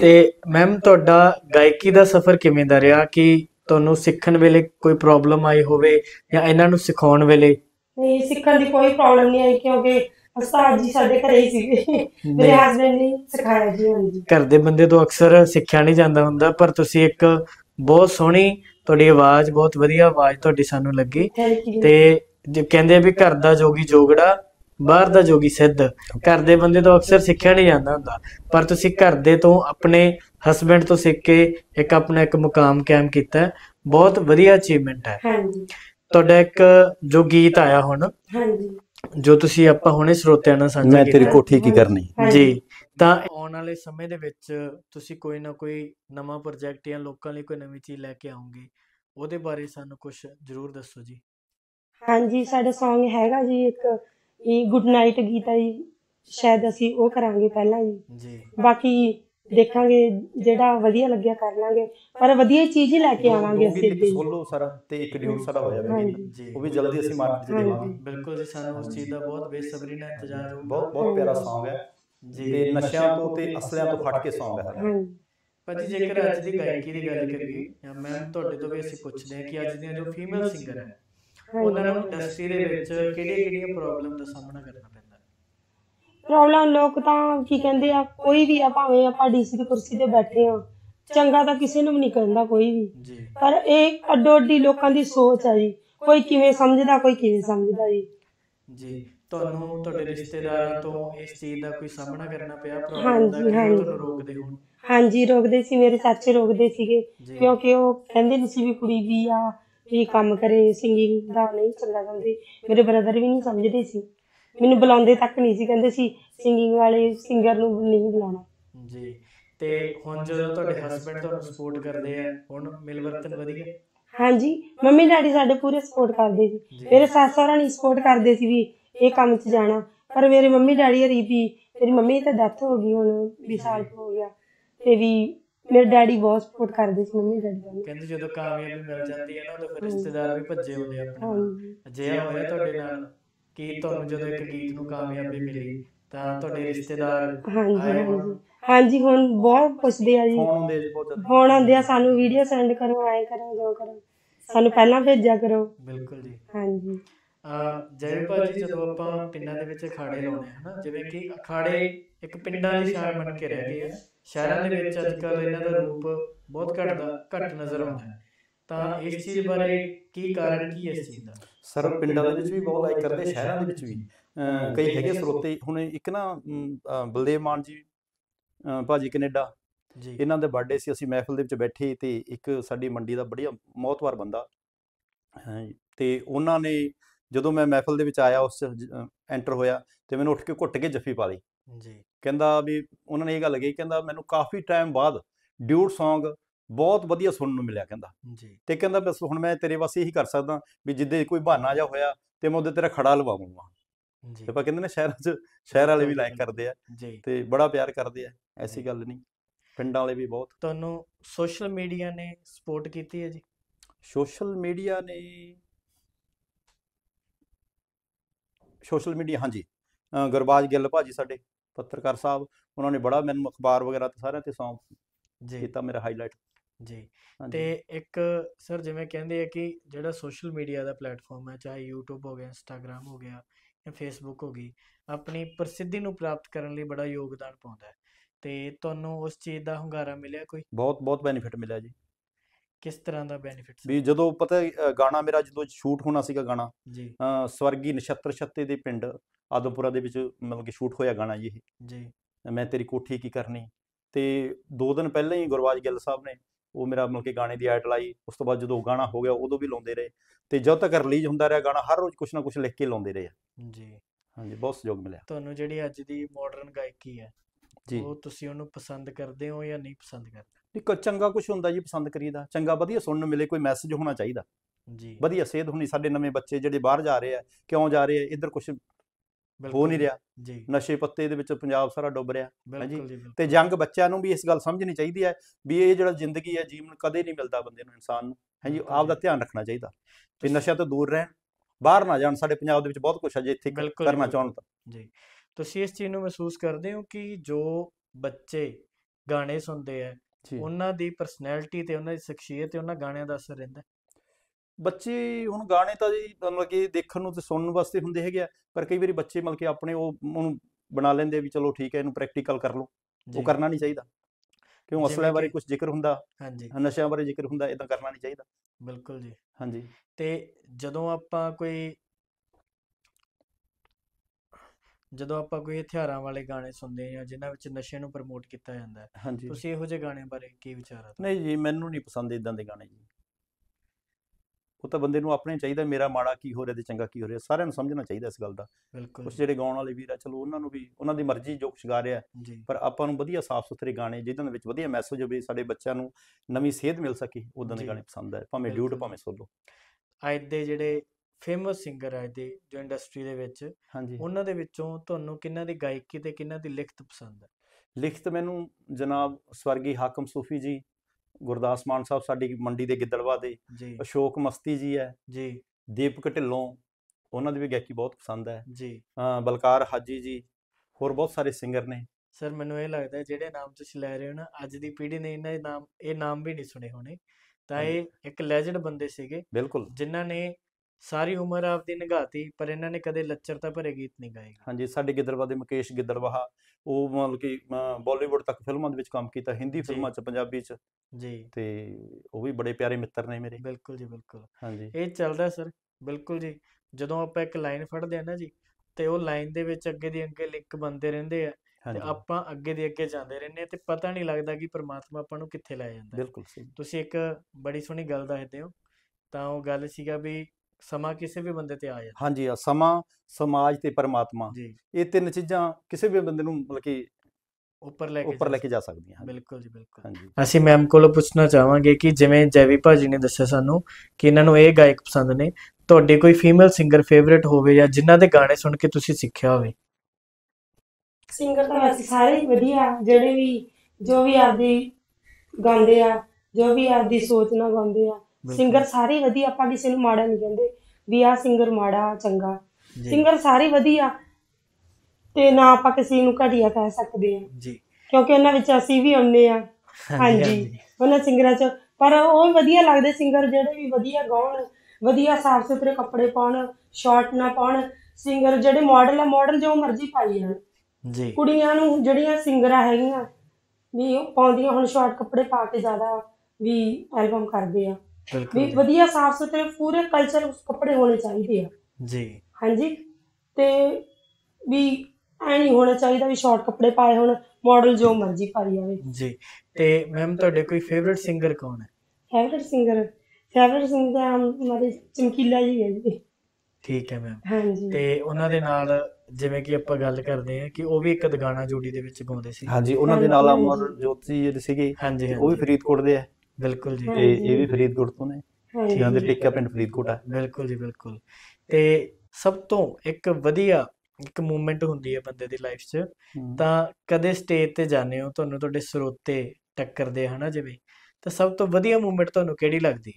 ਤੇ ਮੈਮ ਤੁਹਾਡਾ ਗਾਇਕੀ ਦਾ ਸਫ਼ਰ ਕਿਵੇਂ ਦਾ ਰਿਹਾ ਕਿ ਤੁਹਾਨੂੰ ਸਿੱਖਣ ਵੇਲੇ ਕੋਈ ਪ੍ਰੋਬਲਮ ਆਈ ਹੋਵੇ ਜਾਂ ਇਹਨਾਂ ਨੂੰ ਸਿਖਾਉਣ ਵੇਲੇ ਨਹੀਂ ਸਿੱਖਣ ਦੀ ਕੋਈ ਪ੍ਰੋਬਲਮ ਨਹੀਂ ਆਈ ਕਿਉਂਕਿ ਉਸਤਾਦ ਜੀ ਸਾਡੇ ਘਰੇ ਹੀ ਸੀਗੇ ਮੇਰੇ ਹਸਬੰਦ ਨੇ ਸਿਖਾਇਆ ਜੀ ਹਾਂਜੀ ਘਰ ਦੇ ਬੰਦੇ ਤੋਂ ਅਕਸਰ ਸਿੱਖਿਆ ਨਹੀਂ ਜਾਂਦਾ ਹੁੰਦਾ ਪਰ ਤੁਸੀਂ ਇੱਕ ਬਹੁਤ ਸੋਹਣੀ ਤੁਹਾਡੀ ਆਵਾਜ਼ ਬਹੁਤ ਵਧੀਆ ਆਵਾਜ਼ ਤੁਹਾਡੀ ਸਾਨੂੰ ਲੱਗੀ ਤੇ ਜੇ ਕਹਿੰਦੇ ਆ ਵੀ ਘਰ ਦਾ ਜੋਗੀ ਜੋਗੜਾ ਬਾਹਰ ਦਾ ਜੋਗੀ ਸਿੱਧ ਘਰ ਦੇ ਬੰਦੇ ਤੋਂ ਅਕਸਰ ਸਿੱਖਿਆ ਨਹੀਂ ਜਾਂਦਾ ਹੁੰਦਾ ਪਰ ਤੁਸੀਂ ਘਰ ਦੇ ਤੋਂ ਆਪਣੇ ਹਸਬੰਡ ਤੋਂ ਸਿੱਖ ਕੇ ਇੱਕ ਆਪਣਾ ਇੱਕ ਮੁਕਾਮ ਕਾਇਮ ਕੀਤਾ ਬਹੁਤ ਵਧੀਆ ਅਚੀਵਮੈਂਟ ਹੈ ਹਾਂਜੀ ਤੁਹਾਡਾ ਇੱਕ ਜੋ ਗੀਤ ਆਇਆ ਹੁਣ ਹਾਂਜੀ ਜੋ ਤੁਸੀਂ ਆਪਾਂ ਹੁਣੇ ਸਰੋਤਿਆਂ ਨਾਲ ਸਾਂਝਾ ਕੀਤਾ ਮੈਂ ਤੇਰੀ ਕੋਠੀ ਕੀ ਕਰਨੀ ਜੀ ਤਾਂ ਆਉਣ ਵਾਲੇ ਸਮੇਂ ਦੇ ਵਿੱਚ ਤੁਸੀਂ ਕੋਈ ਨਾ ਕੋਈ ਨਵਾਂ ਪ੍ਰੋਜੈਕਟ ਜਾਂ ਲੋਕਾਂ ਲਈ ਕੋਈ ਨਵੀਂ ਚੀਜ਼ ਲੈ ਕੇ ਆਉਂਗੇ ਉਹਦੇ ਬਾਰੇ ਸਾਨੂੰ ਕੁਝ ਜ਼ਰੂਰ ਦੱਸੋ ਜੀ ਹਾਂਜੀ ਸਾਡਾ Song ਹੈਗਾ ਜੀ ਇੱਕ ਇਹ ਗੁੱਡ ਨਾਈਟ ਗੀਤ ਹੈ ਜੀ ਸ਼ਾਇਦ ਅਸੀਂ ਉਹ ਕਰਾਂਗੇ ਪਹਿਲਾਂ ਜੀ ਜੀ ਬਾਕੀ ਦੇਖਾਂਗੇ ਜਿਹੜਾ ਵਧੀਆ ਲੱਗਿਆ ਕਰ ਲਾਂਗੇ ਪਰ ਵਧੀਆ ਚੀਜ਼ ਹੀ ਲੈ ਕੇ ਆਵਾਂਗੇ ਅਸੀਂ ਜੀ ਸੋਲੋ ਸਾਰਾ ਤੇ ਇੱਕ ਡਿਊਟ ਸਾਰਾ ਹੋ ਜਾਵੇ ਜੀ ਉਹ ਵੀ ਜਲਦੀ ਅਸੀਂ ਮਾਰਕੀਟ 'ਚ ਦੇਵਾਂਗੇ ਬਿਲਕੁਲ ਜੀ ਸਾਨੂੰ ਉਸ ਚੀਜ਼ ਦਾ ਬਹੁਤ ਬੇਸਬਰੀ ਨਾਲ ਇੰਤਜ਼ਾਰ ਹੋ ਬਹੁਤ ਬਹੁਤ ਪਿਆਰਾ Song ਹੈ ਜੀ ਤੇ ਨਸ਼ਿਆਂ ਤੋਂ ਤੇ ਅਸਲਿਆਂ ਤੋਂ ਫਟ ਕੇ Song ਹੈ ਭਾਜੀ ਜੇਕਰ ਅੱਜ ਦੀ ਗਾਇਕੀ ਦੀ ਗੱਲ ਕਰੀਏ ਜਾਂ ਮੈਂ ਤੁਹਾਡੇ ਤੋਂ ਵੀ ਅਸੀਂ ਪੁੱਛਦੇ ਹਾਂ ਕਿ ਅੱਜ ਦੀਆਂ ਜੋ ਫੀਮੇਲ ਸਿੰਗਰ ਹੈ ਉਹਨਾਂ ਨੂੰ ਇੰਡਸਟਰੀ ਦੇ ਵਿੱਚ ਕਿਹੜੀਆਂ ਕਿਹੜੀਆਂ ਪ੍ਰੋਬਲਮ ਦਾ ਸਾਹਮਣਾ ਕਰਨਾ ਪੈਂਦਾ ਪ੍ਰੋਬਲਮ ਲੋਕ ਤਾਂ ਕੀ ਕਹਿੰਦੇ ਆ ਕੋਈ ਵੀ ਆ ਭਾਵੇਂ ਆਪਾਂ ਡੀਸੀ ਦੀ ਕੁਰਸੀ ਤੇ ਬੈਠੇ ਆ ਚੰਗਾ ਤਾਂ ਕਿਸੇ ਨੂੰ ਵੀ ਨਹੀਂ ਕਹਿੰਦਾ ਕੋਈ ਵੀ ਪਰ ਇਹ ਅੱਡੋ ਅੱਡੀ ਲੋਕਾਂ ਦੀ ਸੋਚ ਆ ਜੀ ਕੋਈ ਕਿਵੇਂ ਸਮਝਦਾ ਕੋਈ ਕਿਵੇਂ ਸਮਝਦਾ ਜੀ ਜੀ ਤੁਹਾਨੂੰ ਤੁਹਾਡੇ ਰਿਸ਼ਤੇਦਾਰਾਂ ਤੋਂ ਇਸ ਚੀਜ਼ ਦਾ ਕੋਈ ਸਾਹਮਣਾ ਕਰਨਾ ਪਿਆ ਪ੍ਰੋਬਲਮ ਦਾ ਕਿ ਤੁਹਾਨੂੰ ਰੋਕਦੇ ਹੋਣ ਹਾਂਜੀ ਰੋਕਦੇ ਸੀ ਮੇਰੇ ਚਾਚੇ ਰੋਕਦੇ ਸੀਗੇ ਕਿਉਂਕਿ ਉਹ ਕਹਿੰਦੇ ਨਹੀਂ ਸੀ ਵੀ ਕੁੜੀ ਵੀ ਆ ਕੀ ਕੰਮ ਕਰੇ ਸਿੰਗਿੰਗ ਦਾ ਨਹੀਂ ਚੰਗਾ ਸਮਝਦੇ ਮੇਰੇ ਬ੍ਰਦਰ ਵੀ ਨਹੀਂ ਸਮਝਦੇ ਸੀ ਮੈਨੂੰ ਬੁਲਾਉਂਦੇ ਤੱਕ ਨਹੀਂ ਸੀ ਕਹਿੰਦੇ ਸੀ ਸਿੰਗਿੰਗ ਵਾਲੇ ਸਿੰਗਰ ਨੂੰ ਨਹੀਂ ਬੁਲਾਉਣਾ ਜੀ ਤੇ ਹੁਣ ਜਦੋਂ ਤੁਹਾਡੇ ਹਸਬੰਡ ਤੁਹਾਨੂੰ ਸਪੋਰਟ ਕਰਦੇ ਆ ਹੁਣ ਮਿਲਵਰਤਨ ਵਧੀਆ ਹਾਂਜੀ ਮੰਮੀ ਡੈਡੀ ਸਾਡੇ ਪੂਰੇ ਸਪੋਰਟ ਕਰਦੇ ਸੀ ਮੇਰੇ ਸੱਸ ਸਹੁਰਾ ਨਹੀਂ ਸਪੋਰਟ ਕਰਦੇ ਸੀ ਵੀ ਇਹ ਕੰਮ 'ਚ ਜਾਣਾ ਪਰ ਮੇਰੇ ਮੰਮੀ ਡੈਡੀ ਹਰੀ ਵੀ ਮੇਰੀ ਮੰਮੀ ਤਾਂ ਡੈਥ ਹੋ ਗਈ ਹੁਣ 20 ਸਾਲ ਹੋ ਗਿਆ ਤੇ ਵੀ ਮੇਰੇ ਡੈਡੀ ਬਹੁਤ ਸਪੋਰਟ ਕਰਦੇ ਸੀ ਮੰਮੀ ਡੈਡੀ ਦਾ ਕਹਿੰਦੇ ਜਦੋਂ ਕਾਮਯਾਬੀ ਮਿਲ ਜਾਂਦੀ ਹੈ ਨਾ ਉਦੋਂ ਫਿਰ ਰਿਸ਼ਤੇਦਾਰ ਵੀ ਭੱਜੇ ਹੁੰਦੇ ਆ ਆਪਣੇ ਨਾਲ। ਅਜਿਹਾ ਹੋਇਆ ਤੁਹਾਡੇ ਨਾਲ ਕਿ ਤੁਹਾਨੂੰ ਜਦੋਂ ਇੱਕ ਗੀਤ ਨੂੰ ਕਾਮਯਾਬੀ ਮਿਲੀ ਤਾਂ ਤੁਹਾਡੇ ਰਿਸ਼ਤੇਦਾਰ ਹਾਂਜੀ ਹਾਂਜੀ ਹਾਂਜੀ ਹੁਣ ਬਹੁਤ ਪੁੱਛਦੇ ਆ ਜੀ ਫੋਨ ਬਹੁਤ ਹੁਣ ਆਉਂਦੇ ਆ ਸਾਨੂੰ ਵੀਡੀਓ ਸੈਂਡ ਕਰੋ ਆਏ ਕਰੋ ਜੋ ਕਰੋ ਸਾਨੂੰ ਪਹਿਲਾਂ ਭੇਜਿਆ ਕਰੋ ਬਿਲਕੁਲ ਜੀ ਹਾਂਜੀ ਆ ਜੈ ਭਾਜੀ ਜਦੋਂ ਆਪਾਂ ਪਿੰਡਾਂ ਦੇ ਵਿੱਚ ਅਖਾੜੇ ਲਾਉਂਦੇ ਹਨ ਜਿਵੇਂ ਕਿ ਅਖਾੜੇ ਇੱਕ ਪਿੰਡਾਂ ਦੀ ਸ਼ਾਨ ਬਣ ਕੇ ਰਹਿ ਗਏ ਆ ਸ਼ਹਿਰਾਂ ਦੇ ਵਿੱਚ ਅੱਜ ਕੱਲ ਇਹਨਾਂ ਦਾ ਰੂਪ ਬਹੁਤ ਘਟਦਾ ਘੱਟ ਨਜ਼ਰ ਆਉਂਦਾ ਹੈ ਤਾਂ ਇਸ ਚੀਜ਼ ਬਾਰੇ ਕੀ ਕਾਰਨ ਕੀ ਹੈ ਇਸ ਚੀਜ਼ ਦਾ ਸਰ ਪਿੰਡਾਂ ਦੇ ਵਿੱਚ ਵੀ ਬਹੁਤ ਲਾਈਕ ਕਰਦੇ ਸ਼ਹਿਰਾਂ ਦੇ ਵਿੱਚ ਵੀ ਕਈ ਹੈਗੇ ਸਰੋਤੇ ਹੁਣ ਇੱਕ ਨਾ ਬਲਦੇਵ ਮਾਨ ਜੀ ਭਾਜੀ ਕੈਨੇਡਾ ਜੀ ਇਹਨਾਂ ਦੇ ਬਰਥਡੇ ਸੀ ਅਸੀਂ ਮਹਿਫਲ ਦੇ ਵਿੱਚ ਬੈਠੇ ਤੇ ਇੱਕ ਸਾਡੀ ਮੰਡੀ ਦਾ ਬੜੀਆ ਮੌਤਵਾਰ ਬੰਦਾ ਤੇ ਉਹਨਾਂ ਨੇ ਜਦੋਂ ਮੈਂ ਮਹਿਫਲ ਦੇ ਵਿੱਚ ਆਇਆ ਉਸ ਐਂਟਰ ਹੋਇਆ ਤੇ ਮੈਨੂੰ ਉੱਠ ਕੇ ਘੁੱਟ ਕੇ ਜੱਫੀ ਪਾ ਲਈ ਜੀ ਕਹਿੰਦਾ ਵੀ ਉਹਨਾਂ ਨੇ ਇਹ ਗੱਲ ਕਹੀ ਕਹਿੰਦਾ ਮੈਨੂੰ ਕਾਫੀ ਟਾਈਮ ਬਾਅਦ ਡਿਊਟ Song ਬਹੁਤ ਵਧੀਆ ਸੁਣਨ ਨੂੰ ਮਿਲਿਆ ਕਹਿੰਦਾ ਜੀ ਤੇ ਕਹਿੰਦਾ ਬਸ ਹੁਣ ਮੈਂ ਤੇਰੇ ਵਾਸਤੇ ਇਹੀ ਕਰ ਸਕਦਾ ਵੀ ਜਿੱਦੇ ਕੋਈ ਬਹਾਨਾ ਜਾ ਹੋਇਆ ਤੇ ਮੈਂ ਉਹਦੇ ਤੇਰਾ ਖੜਾ ਲਵਾਵਾਂਗਾ ਜੀ ਤੇ ਆਪਾਂ ਕਹਿੰਦੇ ਨੇ ਸ਼ਹਿਰਾਂ 'ਚ ਸ਼ਹਿਰ ਵਾਲੇ ਵੀ ਲਾਇਕ ਕਰਦੇ ਆ ਜੀ ਤੇ ਬੜਾ ਪਿਆਰ ਕਰਦੇ ਆ ਐਸੀ ਗੱਲ ਨਹੀਂ ਪਿੰਡਾਂ ਵਾਲੇ ਵੀ ਬਹੁਤ ਤੁਹਾਨੂੰ ਸੋਸ਼ਲ ਮੀਡੀਆ ਨੇ ਸਪੋਰਟ ਕੀਤੀ ਹੈ ਜੀ ਸੋਸ਼ਲ ਮੀਡੀਆ ਨੇ ਸੋਸ਼ਲ ਮੀਡੀਆ ਹਾਂਜੀ ਗੁਰਬਾਜ ਗਿੱਲ ਭਾਜੀ ਸਾਡੇ ਪੱਤਰਕਾਰ ਸਾਹਿਬ ਉਹਨਾਂ ਨੇ ਬੜਾ ਮੈਨੂੰ ਅਖਬਾਰ ਵਗੈਰਾ ਤੇ ਸਾਰਿਆਂ ਤੇ ਸੌਂਪ ਜੀ ਕੀਤਾ ਮੇਰਾ ਹਾਈਲਾਈਟ ਜੀ ਤੇ ਇੱਕ ਸਰ ਜਿਵੇਂ ਕਹਿੰਦੇ ਆ ਕਿ ਜਿਹੜਾ ਸੋਸ਼ਲ ਮੀਡੀਆ ਦਾ ਪਲੇਟਫਾਰਮ ਹੈ ਚਾਹੇ YouTube ਹੋ ਗਿਆ Instagram ਹੋ ਗਿਆ ਜਾਂ Facebook ਹੋ ਗਈ ਆਪਣੀ ਪ੍ਰਸਿੱਧੀ ਨੂੰ ਪ੍ਰਾਪਤ ਕਰਨ ਲਈ ਬੜਾ ਯੋਗਦਾਨ ਪਾਉਂਦਾ ਹੈ ਤੇ ਤੁਹਾਨੂੰ ਉਸ ਚੀਜ਼ ਦਾ ਹੰਗਾਰਾ ਮਿਲਿਆ ਕੋਈ ਬਹੁਤ ਬਹੁਤ ਬੈਨੀਫਿਟ ਮਿਲਿਆ ਜੀ ਕਿਸ ਤਰ੍ਹਾਂ ਦਾ ਬੈਨੀਫਿਟ ਵੀ ਜਦੋਂ ਪਤਾ ਹੈ, ਗਾਣਾ ਮੇਰਾ ਜਦੋਂ ਸ਼ੂਟ ਹੋਣਾ ਸੀਗਾ ਗਾਣਾ ਜੀ ਸਵਰਗੀ ਨਛੱਤਰ ਛੱਤੇ ਦੇ ਪਿੰਡ ਆਦਮਪੁਰਾ ਦੇ ਵਿੱਚ ਮਤਲਬ ਕਿ ਸ਼ੂਟ ਹੋਇਆ ਗਾਣਾ ਜੀ ਇਹ ਜੀ ਮੈਂ ਤੇਰੀ ਕੋਠੀ ਕੀ ਕਰਨੀ ਤੇ ਦੋ ਦਿਨ ਪਹਿਲਾਂ ਹੀ ਗੁਰਵਾਜ ਗਿੱਲ ਸਾਹਿਬ ਨੇ ਉਹ ਮੇਰਾ ਮਤਲਬ ਕਿ ਗਾਣੇ ਦੀ ਐਟ ਲਾਈ ਉਸ ਤੋਂ ਬਾਅਦ ਜਦੋਂ ਗਾਣਾ ਹੋ ਗਿਆ ਉਦੋਂ ਵੀ ਲਾਉਂਦੇ ਰਹੇ ਤੇ ਜਦ ਤੱਕ ਰਿਲੀਜ਼ ਹੁੰਦਾ ਰਿਹਾ ਗਾਣਾ ਹਰ ਰੋਜ਼ ਕੁਛ ਨਾ ਕੁਛ ਲਿਖ ਕੇ ਲਾਉਂਦੇ ਰਹੇ ਜੀ ਹਾਂਜੀ ਬਹੁਤ ਸਹਿਯੋਗ ਮਿਲਿਆ ਤੁਹਾਨੂੰ ਜਿਹੜੀ ਅੱਜ ਦੀ ਮਾਡਰਨ ਗਾਇਕੀ ਹੈ ਜੀ ਉਹ ਤੁਸੀਂ ਉਹਨੂੰ ਪਸੰਦ ਕਰਦੇ ਹੋ ਜਾਂ ਨਹੀਂ ਪਸੰਦ ਕਰਦੇ ਇੱਕ ਚੰਗਾ ਕੁਝ ਹੁੰਦਾ ਜੀ ਪਸੰਦ ਕਰੀਦਾ ਚੰਗਾ ਵਧੀਆ ਸੁਣਨ ਨੂੰ ਮਿਲੇ ਕੋਈ ਮੈਸੇਜ ਹੋਣਾ ਚਾਹੀਦਾ ਜੀ ਵਧੀਆ ਸੇਧ ਹੋਣੀ ਸਾਡੇ ਨਵੇਂ ਬੱਚੇ ਜਿਹੜੇ ਬਾਹਰ ਜਾ ਰਹੇ ਆ ਕਿਉਂ ਜਾ ਰਹੇ ਆ ਇੱਧਰ ਕੁਝ ਹੋ ਨਹੀਂ ਰਿਹਾ ਜੀ ਨਸ਼ੇ ਪੱਤੇ ਦੇ ਵਿੱਚ ਪੰਜਾਬ ਸਾਰਾ ਡੁੱਬ ਰਿਹਾ ਹਾਂਜੀ ਤੇ ਜੰਗ ਬੱਚਿਆਂ ਨੂੰ ਵੀ ਇਸ ਗੱਲ ਸਮਝਣੀ ਚਾਹੀਦੀ ਹੈ ਵੀ ਇਹ ਜਿਹੜਾ ਜ਼ਿੰਦਗੀ ਹੈ ਜੀਵਨ ਕਦੇ ਨਹੀਂ ਮਿਲਦਾ ਬੰਦੇ ਨੂੰ ਇਨਸਾਨ ਨੂੰ ਹਾਂਜੀ ਆਪ ਦਾ ਧਿਆਨ ਰੱਖਣਾ ਚਾਹੀਦਾ ਤੇ ਨਸ਼ਿਆਂ ਤੋਂ ਦੂਰ ਰਹਿਣ ਬਾਹਰ ਨਾ ਜਾਣ ਸਾਡੇ ਪੰਜਾਬ ਦੇ ਵਿੱਚ ਬਹੁਤ ਕੁਝ ਹੈ ਜੇ ਇੱਥੇ ਕਰਨਾ ਚਾਹਣ ਤਾਂ ਜੀ ਤੁਸੀਂ ਇਸ ਚੀਜ਼ ਨੂੰ ਮਹਿਸੂਸ ਕਰਦੇ ਹੋ ਕਿ ਜੋ ਬੱਚੇ ਗਾਣੇ ਸੁਣਦੇ ਆ ਉਹਨਾਂ ਦੀ ਪਰਸਨੈਲਿਟੀ ਤੇ ਉਹਨਾਂ ਦੀ ਸ਼ਖਸੀਅਤ ਤੇ ਉਹਨਾਂ ਗਾਣਿਆਂ ਦਾ ਅਸਰ ਰਹਿੰਦਾ ਬੱਚੇ ਹੁਣ ਗਾਣੇ ਤਾਂ ਜੀ ਮਤਲਬ ਕਿ ਦੇਖਣ ਨੂੰ ਤੇ ਸੁਣਨ ਵਾਸਤੇ ਹੁੰਦੇ ਹੈਗੇ ਆ ਪਰ ਕਈ ਵਾਰੀ ਬੱਚੇ ਮਤਲਬ ਕਿ ਆਪਣੇ ਉਹ ਉਹਨੂੰ ਬਣਾ ਲੈਂਦੇ ਵੀ ਚਲੋ ਠੀਕ ਹੈ ਇਹਨੂੰ ਪ੍ਰੈਕਟੀਕਲ ਕਰ ਲਓ ਉਹ ਕਰਨਾ ਨਹੀਂ ਚਾਹੀਦਾ ਕਿਉਂ ਅਸਲੇ ਬਾਰੇ ਕੁਝ ਜ਼ਿਕਰ ਹੁੰਦਾ ਹਾਂਜੀ ਨਸ਼ਿਆਂ ਬਾਰੇ ਜ਼ਿਕਰ ਹੁੰਦਾ ਇਦਾਂ ਕਰਨਾ ਨਹੀਂ ਚਾਹੀਦਾ ਬਿਲਕੁਲ ਜੀ ਹਾਂਜੀ ਤੇ ਜਦੋਂ ਆਪਾਂ ਕੋਈ ਜਦੋਂ ਆਪਾਂ ਕੋਈ ਹਥਿਆਰਾਂ ਵਾਲੇ ਗਾਣੇ ਸੁਣਦੇ ਆ ਜਿਨ੍ਹਾਂ ਵਿੱਚ ਨਸ਼ੇ ਨੂੰ ਪ੍ਰਮੋਟ ਕੀਤਾ ਜਾਂਦਾ ਹੈ ਤੁਸੀਂ ਇਹੋ ਜਿਹੇ ਗਾਣੇ ਬਾਰੇ ਕੀ ਵਿਚਾਰ ਆ ਨਹੀਂ ਜੀ ਮੈਨੂੰ ਨਹੀਂ ਪਸੰਦ ਇਦਾਂ ਦੇ ਗਾਣੇ ਜੀ ਉਹ ਤਾਂ ਬੰਦੇ ਨੂੰ ਆਪਣੇ ਚਾਹੀਦਾ ਮੇਰਾ ਮਾੜਾ ਕੀ ਹੋ ਰਿਹਾ ਤੇ ਚੰਗਾ ਕੀ ਹੋ ਰਿਹਾ ਸਾਰਿਆਂ ਨੂੰ ਸਮਝਣਾ ਚਾਹੀਦਾ ਇਸ ਗੱਲ ਦਾ ਬਿਲਕੁਲ ਉਸ ਜਿਹੜੇ ਗਾਉਣ ਵਾਲੇ ਵੀਰ ਆ ਚਲੋ ਉਹਨਾਂ ਨੂੰ ਵੀ ਉਹਨਾਂ ਦੀ ਮਰਜ਼ੀ ਜੋ ਕੁਛ ਗਾ ਰਿਹਾ ਪਰ ਆਪਾਂ ਨੂੰ ਵਧੀਆ ਸਾਫ਼ ਸੁਥਰੇ ਗਾਣੇ ਜਿਹਨਾਂ ਦੇ ਵਿੱਚ ਵਧੀਆ ਮੈਸੇਜ ਹੋਵੇ ਸਾਡੇ ਬੱਚਿਆਂ ਨੂੰ ਨਵੀਂ ਸੇਧ ਮਿਲ ਸਕੇ ਉਹਦਾਂ ਦੇ ਗਾਣੇ ਪਸੰਦ ਆ ਭਾਵੇਂ ਡਿਊਟ ਭਾਵੇਂ ਸੋਲੋ ਅੱਜ ਦੇ ਜਿਹੜੇ ਫੇਮਸ ਸਿੰਗਰ ਆ ਦੇ ਜੋ ਇੰਡਸਟਰੀ ਦੇ ਵਿੱਚ ਹਾਂਜੀ ਉਹਨਾਂ ਦੇ ਵਿੱਚੋਂ ਤੁਹਾਨੂੰ ਕਿੰਨਾਂ ਦੀ ਗਾਇਕੀ ਤੇ ਕਿੰਨਾਂ ਦੀ ਲਿਖਤ ਪਸੰਦ ਹੈ ਲਿਖਤ ਮੈਨੂੰ ਜਨਾਬ ਸਵਰਗੀ ਹਾਕਮ ਸੂਫੀ ਜੀ ਗੁਰਦਾਸ ਮਾਨ ਸਾਹਿਬ ਸਾਡੀ ਮੰਡੀ ਦੇ ਗਿੱਦੜਵਾ ਦੇ ਜੀ ਅਸ਼ੋਕ ਮਸਤੀ ਜੀ ਹੈ ਜੀ ਦੀਪਕ ਢਿੱਲੋਂ ਉਹਨਾਂ ਦੀ ਵੀ ਗਾਇਕੀ ਬਹੁਤ ਪਸੰਦ ਹੈ ਜੀ ਹਾਂ ਬਲਕਾਰ ਹਾਜੀ ਜੀ ਹੋਰ ਬਹੁਤ ਸਾਰੇ ਸਿੰਗਰ ਨੇ ਸਰ ਮੈਨੂੰ ਇਹ ਲੱਗਦਾ ਜਿਹੜੇ ਨਾਮ ਤੁਸੀਂ ਲੈ ਰਹੇ ਹੋ ਨਾ ਅੱਜ ਦੀ ਪੀੜ੍ਹੀ ਨੇ ਇਹਨਾਂ ਦੇ ਨਾਮ ਇਹ ਨਾਮ ਵੀ ਨਹੀਂ ਸੁਣੇ ਹੋਣੇ ਤਾਂ ਇਹ ਇੱਕ ਲੈਜੈਂਡ ਬੰਦੇ ਸੀਗੇ ਬਿਲਕੁਲ ਜਿਨ੍ਹਾਂ ਨੇ ਸਾਰੀ ਉਮਰ ਆਪਦੀ ਨਿਗਾਤੀ ਪਰ ਇਹਨਾਂ ਨੇ ਕਦੇ ਲੱਚਰਤਾ ਭਰੇ ਗੀਤ ਨਹੀਂ ਗਾਏ ਹਾਂਜੀ ਸਾਡੇ ਗਿੱਦੜਵਾ ਦੇ ਮੁਕੇਸ਼ ਗਿੱਦੜਵਾਹਾ ਉਹ ਮਤਲਬ ਕਿ ਬਾਲੀਵੁੱਡ ਤੱਕ ਫਿਲਮਾਂ ਦੇ ਵਿੱਚ ਕੰਮ ਕੀਤਾ ਹਿੰਦੀ ਫਿਲਮਾਂ 'ਚ ਪੰਜਾਬੀ 'ਚ ਜੀ ਤੇ ਉਹ ਵੀ ਬੜੇ ਪਿਆਰੇ ਮਿੱਤਰ ਨੇ ਮੇਰੇ ਬਿਲਕੁਲ ਜੀ ਬਿਲਕੁਲ ਹਾਂਜੀ ਇਹ ਚੱਲਦਾ ਸਰ ਬਿਲਕੁਲ ਜੀ ਜਦੋਂ ਆਪਾਂ ਇੱਕ ਲਾਈਨ ਫੜਦੇ ਆ ਨਾ ਜੀ ਤੇ ਉਹ ਲਾਈਨ ਦੇ ਵਿੱਚ ਅੱਗੇ ਦੀ ਅੱਗੇ ਲਿੰਕ ਬੰਦੇ ਰਹਿੰਦੇ ਆ ਤੇ ਆਪਾਂ ਅੱਗੇ ਦੇ ਅੱਗੇ ਜਾਂਦੇ ਰਹਿੰਦੇ ਤੇ ਪਤਾ ਨਹੀਂ ਲੱਗਦਾ ਕਿ ਪ੍ਰਮਾਤਮਾ ਆਪਾਂ ਨੂੰ ਕਿੱਥੇ ਲੈ ਜਾਂਦਾ ਬਿਲਕੁਲ ਸਹੀ ਤੁਸੀਂ ਇੱਕ ਬੜੀ ਸੋਹਣੀ ਗੱਲ ਦੱਸਦੇ ਹੋ ਤਾਂ ਉਹ ਗੱਲ ਸੀਗਾ ਵੀ ਸਮਾਂ ਕਿਸੇ ਵੀ ਬੰਦੇ ਤੇ ਆ ਜਾਂਦਾ ਹਾਂਜੀ ਆ ਸਮਾਂ ਸਮਾਜ ਤੇ ਪਰਮਾਤਮਾ ਜੀ ਇਹ ਤਿੰਨ ਚੀਜ਼ਾਂ ਕਿਸੇ ਵੀ ਬੰਦੇ ਨੂੰ ਮਤਲਬ ਕਿ ਉੱਪਰ ਲੈ ਕੇ ਉੱਪਰ ਲੈ ਕੇ ਜਾ ਸਕਦੀਆਂ ਬਿਲਕੁਲ ਜੀ ਬਿਲਕੁਲ ਹਾਂਜੀ ਅਸੀਂ ਮੈਮ ਕੋਲੋਂ ਪੁੱਛਣਾ ਚਾਹਾਂਗੇ ਕਿ ਜਿਵੇਂ ਜੈਵੀ ਭਾਜੀ ਨੇ ਦੱਸਿਆ ਸਾਨੂੰ ਕਿ ਇਹਨਾਂ ਨੂੰ ਇਹ ਗਾਇਕ ਪਸੰਦ ਨੇ ਤੁਹਾਡੇ ਕੋਈ ਫੀਮੇਲ ਸਿੰਗਰ ਫੇਵਰਿਟ ਹੋਵੇ ਜਾਂ ਜਿਨ੍ਹਾਂ ਦੇ ਗਾਣੇ ਸੁਣ ਕੇ ਤੁਸੀਂ ਸਿੱਖਿਆ ਹੋਵੇ ਸਿੰਗਰ ਤਾਂ ਅਸੀਂ ਸਾਰੇ ਹੀ ਵਧੀਆ ਜਿਹੜੇ ਵੀ ਜੋ ਵੀ ਆਪਦੀ ਗਾਉਂਦੇ ਆ ਜੋ ਵੀ ਆਪਦੀ ਸੋਚ ਨਾਲ ਗਾਉਂਦੇ ਆ ਸਿੰਗਰ ਸਾਰੇ ਵਧੀਆ ਆਪਾਂ ਕਿਸੇ ਨੂੰ ਮਾੜਾ ਨਹੀਂ ਕਹਿੰਦੇ ਵੀ ਆ ਸਿੰਗਰ ਮਾੜਾ ਚੰਗਾ ਸਿੰਗਰ ਸਾਰੇ ਵਧੀਆ ਤੇ ਨਾ ਆਪਾਂ ਕਿਸੇ ਨੂੰ ਘਟੀਆ ਕਹਿ ਸਕਦੇ ਆ ਜੀ ਕਿਉਂਕਿ ਉਹਨਾਂ ਵਿੱਚ ਅਸੀਂ ਵੀ ਆਉਂਦੇ ਆ ਹਾਂਜੀ ਉਹਨਾਂ ਸਿੰਗਰਾਂ 'ਚ ਪਰ ਉਹ ਵਧੀਆ ਲੱਗਦੇ ਸਿੰਗਰ ਜਿਹੜੇ ਵੀ ਵਧੀਆ ਗਾਉਣ ਵਧੀਆ ਸਾਫ ਸੁਥਰੇ ਕੱਪੜੇ ਪਾਉਣ ਸ਼ਾਰਟ ਨਾ ਪਾਉਣ ਸਿੰਗਰ ਜਿਹੜੇ ਮਾਡਲ ਆ ਮਾਡਲ ਜੋ ਮਰਜ਼ੀ ਪਾਈ ਜਾਣ ਜੀ ਕੁੜੀਆਂ ਨੂੰ ਜਿਹੜੀਆਂ ਸਿੰਗਰਾਂ ਹੈਗੀਆਂ ਵੀ ਉਹ ਪਾਉਂਦੀਆਂ ਹੁਣ ਸ਼ਾਰਟ ਕੱਪੜੇ ਪਾ ਕੇ ਜ਼ਿਆਦਾ ਵੀ ਐਲਬਮ ਕਰਦੇ ਆ ਵੀ ਵਧੀਆ ਸਾਫ ਸੁਥਰੇ ਪੂਰੇ ਕਲਚਰ ਉਸ ਕੱਪੜੇ ਹੋਣੇ ਚਾਹੀਦੇ ਆ ਜੀ ਹਾਂਜੀ ਤੇ ਵੀ ਐ ਨਹੀਂ ਹੋਣਾ ਚਾਹੀਦਾ ਵੀ ਸ਼ਾਰਟ ਕੱਪੜੇ ਪਾਏ ਹੋਣ ਮਾਡਲ ਜੋ ਮਰਜ਼ੀ ਪਾਈ ਜਾਵੇ ਜੀ ਤੇ ਮੈਮ ਤੁਹਾਡੇ ਕੋਈ ਫੇਵਰਿਟ ਸਿੰਗਰ ਕੌਣ ਹੈ ਫੇਵਰਿਟ ਸਿੰਗਰ ਫੇਵਰਿਟ ਸਿੰਗਰ ਮਾਰੇ ਚਮਕੀਲਾ ਜੀ ਹੈ ਜੀ ਠੀਕ ਹੈ ਮੈਮ ਹਾਂਜੀ ਤੇ ਉਹਨਾਂ ਦੇ ਨਾਲ ਜਿਵੇਂ ਕਿ ਆਪਾਂ ਗੱਲ ਕਰਦੇ ਆ ਕਿ ਉਹ ਵੀ ਇੱਕ ਦਗਾਣਾ ਜੋੜੀ ਦੇ ਵਿੱਚ ਗਾਉਂਦੇ ਸੀ ਹਾਂਜੀ ਉਹਨਾਂ ਦੇ ਨਾਲ ਅਮਰ ਜੋਤੀ ਜਿਹੜੇ ਸੀਗੇ ਉਹ ਵੀ ਫਰੀਦਕੋਟ ਦੇ ਆ ਬਿਲਕੁਲ ਜੀ ਤੇ ਇਹ ਵੀ ਫਰੀਦਕੋਟ ਤੋਂ ਨੇ ਇਹਨਾਂ ਦੇ ਪਿਕਅਪ ਪਿੰਡ ਫਰੀਦਕੋਟ ਆ ਬਿਲਕੁਲ ਜੀ ਬਿਲਕੁਲ ਤੇ ਸਭ ਤੋਂ ਇੱਕ ਵਧੀਆ ਇੱਕ ਮੂਮੈਂਟ ਹੁੰਦੀ ਹੈ ਬੰਦੇ ਦੀ ਲਾਈਫ 'ਚ ਤਾਂ ਕਦੇ ਸਟੇਜ ਤੇ ਜਾਂਦੇ ਹੋ ਤੁਹਾਨੂੰ ਤੁਹਾਡੇ ਸਰੋਤੇ ਟੱਕਰਦੇ ਹਨਾ ਜਿਵੇਂ ਤਾਂ ਸਭ ਤੋਂ ਵਧੀਆ ਮੂਮੈਂਟ ਤੁਹਾਨੂੰ ਕਿਹੜੀ ਲੱਗਦੀ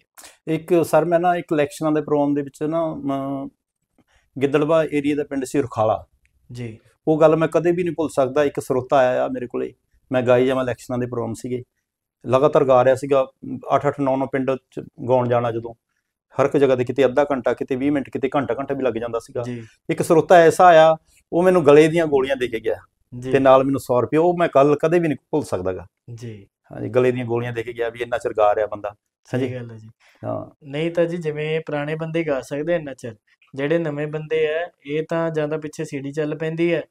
ਹੈ ਇੱਕ ਸਰ ਮੈਂ ਨਾ ਇੱਕ ਇਲੈਕਸ਼ਨਾਂ ਦੇ ਪ੍ਰੋਗਰਾਮ ਦੇ ਵਿੱਚ ਨਾ ਗਿੱਦੜਵਾ ਏਰੀਆ ਦਾ ਪਿੰਡ ਸੀ ਰੁਖਾਲਾ ਜੀ ਉਹ ਗੱਲ ਮੈਂ ਕਦੇ ਵੀ ਨਹੀਂ ਭੁੱਲ ਸਕਦਾ ਇੱਕ ਸਰੋਤਾ ਆਇਆ ਮੇਰੇ ਕੋਲੇ ਮੈਂ ਗਾਈ ਜਾਂ ਮੈਂ ਇਲੈਕਸ਼ਨਾਂ ਦੇ ਪ੍ਰੋਗਰਾਮ ਸੀਗੇ ਲਗਾਤਾਰ ਗਾ ਰਿਹਾ ਸੀਗਾ 8-8 9-9 ਪਿੰਡ ਚ ਗਾਉਣ ਜਾਣਾ ਜਦੋਂ ਹਰ ਇੱਕ ਜਗ੍ਹਾ ਤੇ ਕਿਤੇ ਅੱਧਾ ਘੰਟਾ ਕਿਤੇ 20 ਮਿੰਟ ਕਿਤੇ ਘੰਟਾ ਘੰਟਾ ਵੀ ਲੱਗ ਜਾਂਦਾ ਸੀਗਾ ਇੱਕ ਸਰੋਤਾ ਐਸਾ ਆਇਆ ਉਹ ਮੈਨੂੰ ਗਲੇ ਦੀਆਂ ਗੋਲੀਆਂ ਦੇ ਕੇ ਗਿਆ ਤੇ ਨਾਲ ਮੈਨੂੰ 100 ਰੁਪਏ ਉਹ ਮੈਂ ਕੱਲ ਕਦੇ ਵੀ ਨਹੀਂ ਭੁੱਲ ਸਕਦਾਗਾ ਜੀ ਹਾਂਜੀ ਗਲੇ ਦੀਆਂ ਗੋਲੀਆਂ ਦੇ ਕੇ ਗਿਆ ਵੀ ਇੰਨਾ ਚਿਰ ਗਾ ਰਿਹਾ ਬੰਦਾ ਸਹੀ ਗੱਲ ਹੈ ਜੀ ਹਾਂ ਨਹੀਂ ਤਾਂ ਜੀ ਜਿਵੇਂ ਪੁਰਾਣੇ ਬੰਦੇ ਗਾ ਸਕਦੇ ਇੰਨਾ ਚਿਰ ਜਿਹੜੇ ਨਵੇਂ ਬੰਦੇ ਆ ਇਹ ਤਾਂ ਜਾਂਦਾ ਪਿੱਛੇ ਸੀਡੀ ਚੱਲ ਪੈਂਦੀ ਹੈ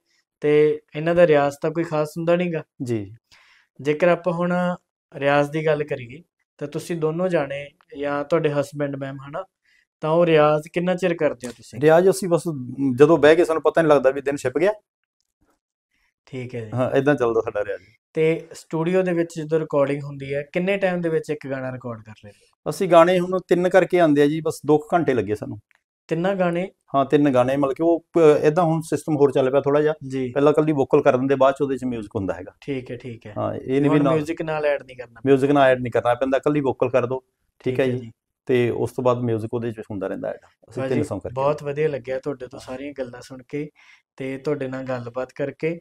ਤੇ ਇਹਨਾਂ ਦਾ ਰਿਆਜ਼ ਤਾਂ ਕੋਈ ਖਾਸ ਹੁੰਦਾ ਨਹੀਂਗਾ ਜੀ ਜੇਕਰ ਆਪਾਂ ਹੁਣ ਰਿਆਜ਼ ਦੀ ਗੱਲ ਕਰੀਏ ਤਾਂ ਤੁਸੀਂ ਦੋਨੋਂ ਜਾਣੇ ਜਾਂ ਤੁਹਾਡੇ ਹਸਬੰਡ ਮੈਮ ਹਨਾ ਤਾਂ ਉਹ ਰਿਆਜ਼ ਕਿੰਨਾ ਚਿਰ ਕਰਦੇ ਹੋ ਤੁਸੀਂ ਰਿਆਜ਼ ਅਸੀਂ ਬਸ ਜਦੋਂ ਬਹਿ ਕੇ ਸਾਨੂੰ ਪਤਾ ਨਹੀਂ ਲੱਗਦਾ ਵੀ ਦਿਨ ਛਿਪ ਗਿਆ ਠੀਕ ਹੈ ਜੀ ਹਾਂ ਇਦਾਂ ਚੱਲਦਾ ਸਾਡਾ ਰਿਆਜ਼ ਤੇ ਸਟੂਡੀਓ ਦੇ ਵਿੱਚ ਜਦੋਂ ਰਿਕਾਰਡਿੰਗ ਹੁੰਦੀ ਹੈ ਕਿੰਨੇ ਟਾਈਮ ਦੇ ਵਿੱਚ ਇੱਕ ਗਾਣਾ ਰਿਕਾਰਡ ਕਰ ਲੈਂਦੇ ਅਸੀਂ ਗਾਣੇ ਹੁਣ ਤਿੰਨ ਕਰਕੇ ਆਂਦੇ ਆ ਜੀ ਬਸ 2 ਘੰਟੇ ਲੱਗੇ ਸਾਨੂੰ ਤਿੰਨਾਂ ਗਾਣੇ ਹਾਂ ਤਿੰਨ ਗਾਣੇ ਮਤਲਬ ਕਿ ਉਹ ਇਦਾਂ ਹੁਣ ਸਿਸਟਮ ਹੋਰ ਚੱਲ ਪਿਆ ਥੋੜਾ ਜਿਹਾ ਪਹਿਲਾਂ ਕੱਲੀ ਵੋਕਲ ਕਰਨ ਦੇ ਬਾਅਦ ਚ ਉਹਦੇ ਚ 뮤직 ਹੁੰਦਾ ਹੈਗਾ ਠੀਕ ਹੈ ਠੀਕ ਹੈ ਹਾਂ ਇਹ ਨਹੀਂ ਵੀ 뮤직 ਨਾਲ ਐਡ ਨਹੀਂ ਕਰਨਾ 뮤직 ਨਾਲ ਐਡ ਨਹੀਂ ਕਰਨਾ ਪੈਂਦਾ ਕੱਲੀ ਵੋਕਲ ਕਰ ਦੋ ਠੀਕ ਹੈ ਜੀ ਤੇ ਉਸ ਤੋਂ ਬਾਅਦ 뮤직 ਉਹਦੇ ਚ ਹੁੰਦਾ ਰਹਿੰਦਾ ਹੈ ਅਸੀਂ ਤਿੰਨ ਸੌਂਗ ਕਰਕੇ ਬਹੁਤ ਵਧੀਆ ਲੱਗਿਆ ਤੁਹਾਡੇ ਤੋਂ ਸਾਰੀਆਂ ਗੱਲਾਂ ਸੁਣ ਕੇ ਤੇ ਤੁਹਾਡੇ ਨਾਲ ਗੱਲਬਾਤ ਕਰਕੇ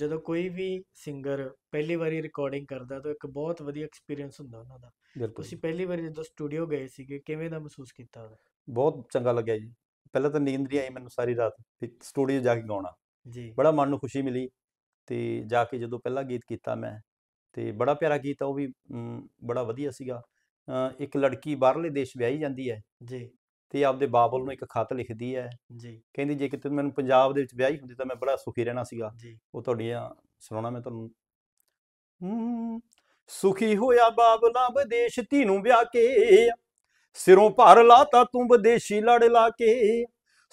ਜਦੋਂ ਕੋਈ ਵੀ ਸਿੰਗਰ ਪਹਿਲੀ ਵਾਰੀ ਰਿਕਾਰਡਿੰਗ ਕਰਦਾ ਤਾਂ ਇੱਕ ਬਹੁਤ ਵਧੀਆ ਐਕਸਪੀਰੀਅੰਸ ਹੁੰਦਾ ਉਹਨਾਂ ਦਾ ਤੁਸੀਂ ਪਹਿਲੀ ਵਾਰੀ ਜਦੋਂ ਸਟੂਡੀਓ ਗਏ ਸੀਗੇ ਕਿਵੇਂ ਦਾ ਮਹਿਸੂਸ ਕੀਤਾ ਬਹੁਤ ਚੰਗਾ ਲੱਗਿਆ ਜੀ ਪਹਿਲਾਂ ਤਾਂ ਨੀਂਦ ਨਹੀਂ ਆਈ ਮੈਨੂੰ ਸਾਰੀ ਰਾਤ ਤੇ ਸਟੂਡੀਓ ਜਾ ਕੇ ਗਾਉਣਾ ਜੀ ਬੜਾ ਮਨ ਨੂੰ ਖੁਸ਼ੀ ਮਿਲੀ ਤੇ ਜਾ ਕੇ ਜਦੋਂ ਪਹਿਲਾ ਗੀਤ ਕੀਤਾ ਮੈਂ ਤੇ ਬੜਾ ਪਿਆਰਾ ਗੀਤ ਆ ਉਹ ਵੀ ਬੜਾ ਵਧੀਆ ਸੀਗਾ ਇੱਕ ਲੜਕੀ ਬਾਹਰਲੇ ਦੇਸ਼ ਵਿਆਹੀ ਜਾਂਦੀ ਹੈ ਜੀ ਤੇ ਆਪਦੇ ਬਾਬਲ ਨੂੰ ਇੱਕ ਖਤ ਲਿਖਦੀ ਹੈ ਜੀ ਕਹਿੰਦੀ ਜੇ ਕਿਤੇ ਮੈਨੂੰ ਪੰਜਾਬ ਦੇ ਵਿੱਚ ਵਿਆਹੀ ਹੁੰਦੀ ਤਾਂ ਮੈਂ ਬੜਾ ਸੁਖੀ ਰਹਿਣਾ ਸੀਗਾ ਉਹ ਤੁਹਾਡੀਆਂ ਸੁਣਾਉਣਾ ਮੈਂ ਤੁਹਾਨੂੰ ਸੁਖੀ ਹੋਇਆ ਬਾਬਲਾ ਵਿਦੇਸ਼ ਧੀ ਨੂੰ ਵਿਆਹ ਕੇ ਸਿਰੋਂ ਭਰ ਲਾਤਾ ਤੂੰ ਵਿਦੇਸ਼ੀ ਲੜ ਲਾ ਕੇ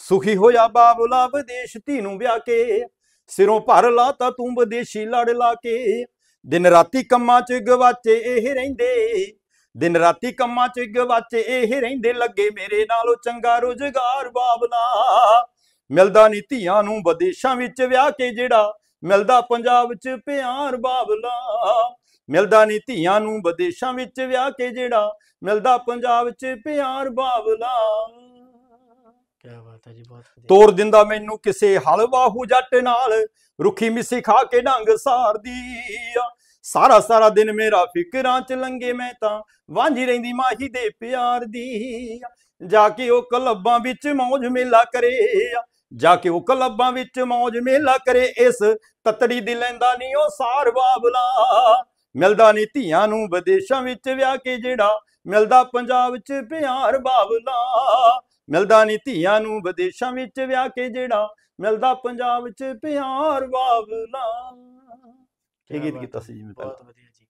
ਸੁਖੀ ਹੋਇਆ ਬਾਬਲਾ ਵਿਦੇਸ਼ ਧੀ ਨੂੰ ਵਿਆਹ ਕੇ ਸਿਰੋਂ ਭਰ ਲਾਤਾ ਤੂੰ ਵਿਦੇਸ਼ੀ ਲੜ ਲਾ ਕੇ ਦਿਨ ਰਾਤੀ ਕੰਮਾਂ 'ਚ ਗਵਾਚੇ ਇਹ ਰਹਿੰਦੇ ਦਿਨ ਰਾਤੀ ਕੰਮਾਂ 'ਚ ਗਵਾਚੇ ਇਹ ਰਹਿੰਦੇ ਲੱਗੇ ਮੇਰੇ ਨਾਲੋਂ ਚੰਗਾ ਰੁਜ਼ਗਾਰ ਬਾਬਲਾ ਮਿਲਦਾ ਨਹੀਂ ਧੀਆਂ ਨੂੰ ਵਿਦੇਸ਼ਾਂ ਵਿੱਚ ਵਿਆਹ ਕੇ ਜਿਹੜਾ ਮਿਲਦਾ ਪੰਜਾਬ ਵਿੱਚ ਪਿਆਰ ਬਾਬਲਾ ਮਿਲਦਾ ਨਹੀਂ ਧੀਆਂ ਨੂੰ ਵਿਦੇਸ਼ਾਂ ਵਿੱਚ ਵਿਆਹ ਕੇ ਜਿਹੜਾ ਮਿਲਦਾ ਪੰਜਾਬ ਵਿੱਚ ਪਿਆਰ ਬਾਬਲਾ ਕੀ ਬਾਤ ਹੈ ਜੀ ਬਹੁਤ ਤੋਰ ਦਿੰਦਾ ਮੈਨੂੰ ਕਿਸੇ ਹਲਵਾ ਹੋ ਜੱਟ ਨਾਲ ਰੁੱਖੀ ਮਿੱਸੀ ਖਾ ਕੇ ਡੰਗ ਸਾਰਦੀ ਆ ਸਾਰਾ ਸਾਰਾ ਦਿਨ ਮੇਰਾ ਫਿਕਰਾਂ ਚ ਲੰਗੇ ਮੈਂ ਤਾਂ ਵਾਂਝੀ ਰਹਿੰਦੀ ਮਾਹੀ ਦੇ ਪਿਆਰ ਦੀ ਜਾ ਕੇ ਉਹ ਕਲੱਬਾਂ ਵਿੱਚ ਮौज ਮੇਲਾ ਕਰੇ ਆ ਜਾ ਕੇ ਉਹ ਕਲੱਬਾਂ ਵਿੱਚ ਮौज ਮੇਲਾ ਕਰੇ ਇਸ ਤਤੜੀ ਦੀ ਲੈਂਦਾ ਨਹੀਂ ਉਹ ਸਾਰ ਬਾਬਲਾ ਮਿਲਦਾ ਨਹੀਂ ਧੀਆਂ ਨੂੰ ਵਿਦੇਸ਼ਾਂ ਵਿੱਚ ਵਿਆਹ ਕੇ ਜਿਹੜਾ ਮਿਲਦਾ ਪੰਜਾਬ ਵਿੱਚ ਪਿਆਰ ਬਾਬਲਾ ਮਿਲਦਾ ਨਹੀਂ ਧੀਆਂ ਨੂੰ ਵਿਦੇਸ਼ਾਂ ਵਿੱਚ ਵਿਆਹ ਕੇ ਜਿਹੜਾ ਮਿਲਦਾ ਪੰਜਾਬ ਵਿੱਚ ਪਿਆਰ ਬਾਬਲਾ ਇਹ ਗੀਤ ਕੀਤਾ ਸੀ ਜਿਵੇਂ ਬਹੁਤ ਵਧੀਆ ਜੀ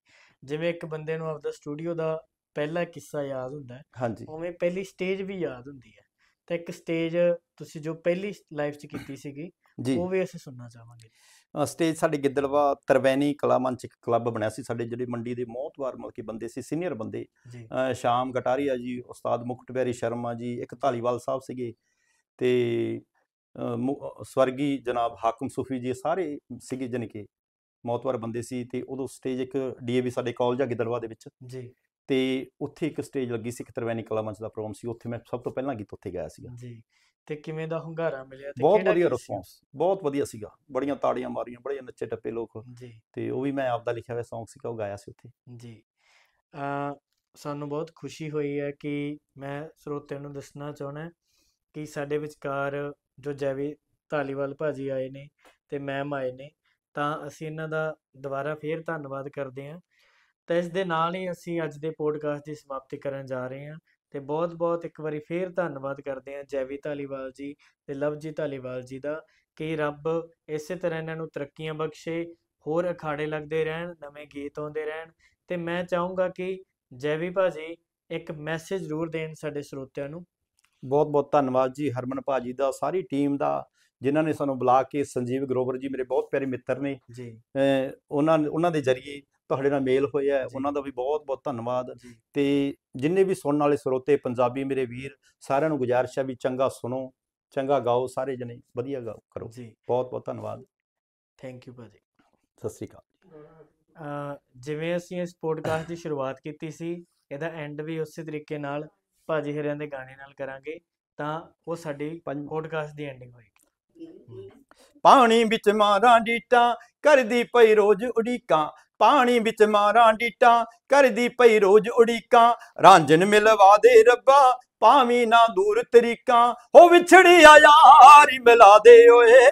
ਜਿਵੇਂ ਇੱਕ ਬੰਦੇ ਨੂੰ ਆਪਦਾ ਸਟੂਡੀਓ ਦਾ ਪਹਿਲਾ ਕਿੱਸਾ ਯਾਦ ਹੁੰਦਾ ਹੈ ਉਵੇਂ ਪਹਿਲੀ ਸਟੇਜ ਵੀ ਯਾਦ ਹੁੰਦੀ ਹੈ ਤਾਂ ਇੱਕ ਸਟੇਜ ਤੁਸੀਂ ਜੋ ਪਹਿਲੀ ਲਾਈਫ 'ਚ ਕੀਤੀ ਸੀਗੀ ਉਹ ਵੀ ਅਸੀਂ ਸੁਣਨਾ ਚਾਹਾਂਗੇ ਸਟੇਜ ਸਾਡੇ ਗਿੱਦੜਵਾ ਤਰਵੈਣੀ ਕਲਾ ਮੰਚ ਇੱਕ ਕਲੱਬ ਬਣਿਆ ਸੀ ਸਾਡੇ ਜਿਹੜੇ ਮੰਡੀ ਦੇ ਮੋਹਤਵਾਰ ਮਲਕੀ ਬੰਦੇ ਸੀ ਸੀਨੀਅਰ ਬੰਦੇ ਸ਼ਾਮ ਗਟਾਰੀਆ ਜੀ ਉਸਤਾਦ ਮੁਕਟ ਪਿਆਰੀ ਸ਼ਰਮਾ ਜੀ ਇੱਕ ਧਾਲੀਵਾਲ ਸਾਹਿਬ ਸੀਗੇ ਤੇ ਸਵਰਗੀ ਜਨਾਬ ਹਾਕਮ ਸੂਫੀ ਜੀ ਸਾਰੇ ਸੀਗੇ ਜਨਕੇ ਮੋਹਤਵਾਰ ਮੌਤਵਾਰ ਬੰਦੇ ਸੀ ਤੇ ਉਦੋਂ ਸਟੇਜ ਇੱਕ ਡੀਏਵੀ ਸਾਡੇ ਕਾਲਜ ਆ ਗਿੱਦੜਵਾ ਦੇ ਵਿੱਚ ਜੀ ਤੇ ਉੱਥੇ ਇੱਕ ਸਟੇਜ ਲੱਗੀ ਸੀ ਇੱਕ ਤਰਵੈਨੀ ਕਲਾ ਮੰਚ ਦਾ ਪ੍ਰੋਗਰਾਮ ਸੀ ਉੱਥੇ ਮੈਂ ਸਭ ਤੋਂ ਪਹਿਲਾਂ ਗੀਤ ਉੱਥੇ ਗਾਇਆ ਸੀਗਾ ਜੀ ਤੇ ਕਿਵੇਂ ਦਾ ਹੁੰਗਾਰਾ ਮਿਲਿਆ ਤੇ ਬਹੁਤ ਵਧੀਆ ਰਿਸਪੌਂਸ ਬਹੁਤ ਵਧੀਆ ਸੀਗਾ ਬੜੀਆਂ ਤਾੜੀਆਂ ਮਾਰੀਆਂ ਬੜੇ ਨੱਚੇ ਟੱਪੇ ਲੋਕ ਜੀ ਤੇ ਉਹ ਵੀ ਮੈਂ ਆਪ ਦਾ ਲਿਖਿਆ ਹੋਇਆ Song ਸੀਗਾ ਉਹ ਗਾਇਆ ਸੀ ਉੱਥੇ ਜੀ ਆ ਸਾਨੂੰ ਬਹੁਤ ਖੁਸ਼ੀ ਹੋਈ ਹੈ ਕਿ ਮੈਂ ਸਰੋਤਿਆਂ ਨੂੰ ਦੱਸਣਾ ਚਾਹਣਾ ਕਿ ਸਾਡੇ ਵਿਚਕਾਰ ਜੋ ਜੈਵੀ ਧਾਲੀਵਾਲ ਭਾਜੀ ਆਏ ਨੇ ਤੇ ਮੈਮ ਆਏ ਨੇ ਤਾਂ ਅਸੀਂ ਇਹਨਾਂ ਦਾ ਦੁਬਾਰਾ ਫੇਰ ਧੰਨਵਾਦ ਕਰਦੇ ਹਾਂ ਤਾਂ ਇਸ ਦੇ ਨਾਲ ਹੀ ਅਸੀਂ ਅੱਜ ਦੇ ਪੋਡਕਾਸਟ ਦੀ ਸਮਾਪਤੀ ਕਰਨ ਜਾ ਰਹੇ ਹਾਂ ਤੇ ਬਹੁਤ-ਬਹੁਤ ਇੱਕ ਵਾਰੀ ਫੇਰ ਧੰਨਵਾਦ ਕਰਦੇ ਹਾਂ ਜੈਵੀ ਧਾਲੀਵਾਲ ਜੀ ਤੇ ਲਵਜੀਤ ਧਾਲੀਵਾਲ ਜੀ ਦਾ ਕਿ ਰੱਬ ਇਸੇ ਤਰ੍ਹਾਂ ਇਹਨਾਂ ਨੂੰ ਤਰੱਕੀਆਂ ਬਖਸ਼ੇ ਹੋਰ ਅਖਾੜੇ ਲੱਗਦੇ ਰਹਿਣ ਨਵੇਂ ਗੀਤ ਆਉਂਦੇ ਰਹਿਣ ਤੇ ਮੈਂ ਚਾਹੂੰਗਾ ਕਿ ਜੈਵੀ ਭਾਜੀ ਇੱਕ ਮੈਸੇਜ ਜ਼ਰੂਰ ਦੇਣ ਸਾਡੇ ਸਰੋਤਿਆਂ ਨੂੰ ਬਹੁਤ ਬਹੁਤ ਧੰਨਵਾਦ ਜੀ ਹਰਮਨ ਭਾਜੀ ਦਾ ਸਾਰੀ ਟੀਮ ਦਾ ਜਿਨ੍ਹਾਂ ਨੇ ਸਾਨੂੰ ਬੁਲਾ ਕੇ ਸੰਜੀਵ ਗਰੋਵਰ ਜੀ ਮੇਰੇ ਬਹੁਤ ਪਿਆਰੇ ਮਿੱਤਰ ਨੇ ਜੀ ਉਹਨਾਂ ਉਹਨਾਂ ਦੇ ਜ਼ਰੀਏ ਤੁਹਾਡੇ ਨਾਲ ਮੇਲ ਹੋਇਆ ਉਹਨਾਂ ਦਾ ਵੀ ਬਹੁਤ ਬਹੁਤ ਧੰਨਵਾਦ ਤੇ ਜਿੰਨੇ ਵੀ ਸੁਣਨ ਵਾਲੇ ਸਰੋਤੇ ਪੰਜਾਬੀ ਮੇਰੇ ਵੀਰ ਸਾਰਿਆਂ ਨੂੰ ਗੁਜਾਰਿਸ਼ ਹੈ ਵੀ ਚੰਗਾ ਸੁਣੋ ਚੰਗਾ ਗਾਓ ਸਾਰੇ ਜਣੇ ਵਧੀਆ ਗਾਓ ਕਰੋ ਜੀ ਬਹੁਤ ਬਹੁਤ ਧੰਨਵਾਦ ਥੈਂਕ ਯੂ ਭਾਜੀ ਸਤਿ ਸ੍ਰੀ ਅਕਾਲ ਜਿਵੇਂ ਅਸੀਂ ਇਸ ਪੋਡਕਾਸਟ ਦੀ ਸ਼ੁਰੂਆਤ ਕੀਤੀ ਸੀ ਇਹਦਾ ਐਂਡ ਵੀ ਉਸੇ ਤਰੀਕੇ ਨਾਲ ਭਾਜੀ ਹਰਿਆਂ ਦੇ ਗਾਣੇ ਨਾਲ ਕਰਾਂਗੇ ਤਾਂ ਉਹ ਸਾਡੀ ਪੋਡਕਾਸਟ ਦੀ ਐਂਡਿੰਗ ਹੋਏਗੀ ਪਾਣੀ ਵਿੱਚ ਮਾਰਾਂ ਡੀਟਾਂ ਕਰਦੀ ਪਈ ਰੋਜ਼ ਉਡੀਕਾਂ ਪਾਣੀ ਵਿੱਚ ਮਾਰਾਂ ਡੀਟਾਂ ਕਰਦੀ ਪਈ ਰੋਜ਼ ਉਡੀਕਾਂ ਰਾਂਝਨ ਮਿਲਵਾ ਦੇ ਰੱਬਾ ਪਾਵੀ ਨਾ ਦੂਰ ਤਰੀਕਾਂ ਹੋ ਵਿਛੜਿਆ ਯਾਰੀ ਮਿਲਾ ਦੇ ਓਏ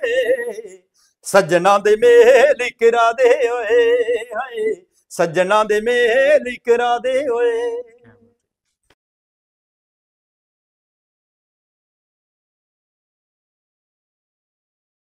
ਸੱਜਣਾ ਦੇ ਮੇਲ ਕਰਾ ਦੇ ਓਏ ਹਾਏ ਸੱਜਣਾ ਦੇ ਮੇਲ ਕਰਾ ਦੇ ਓਏ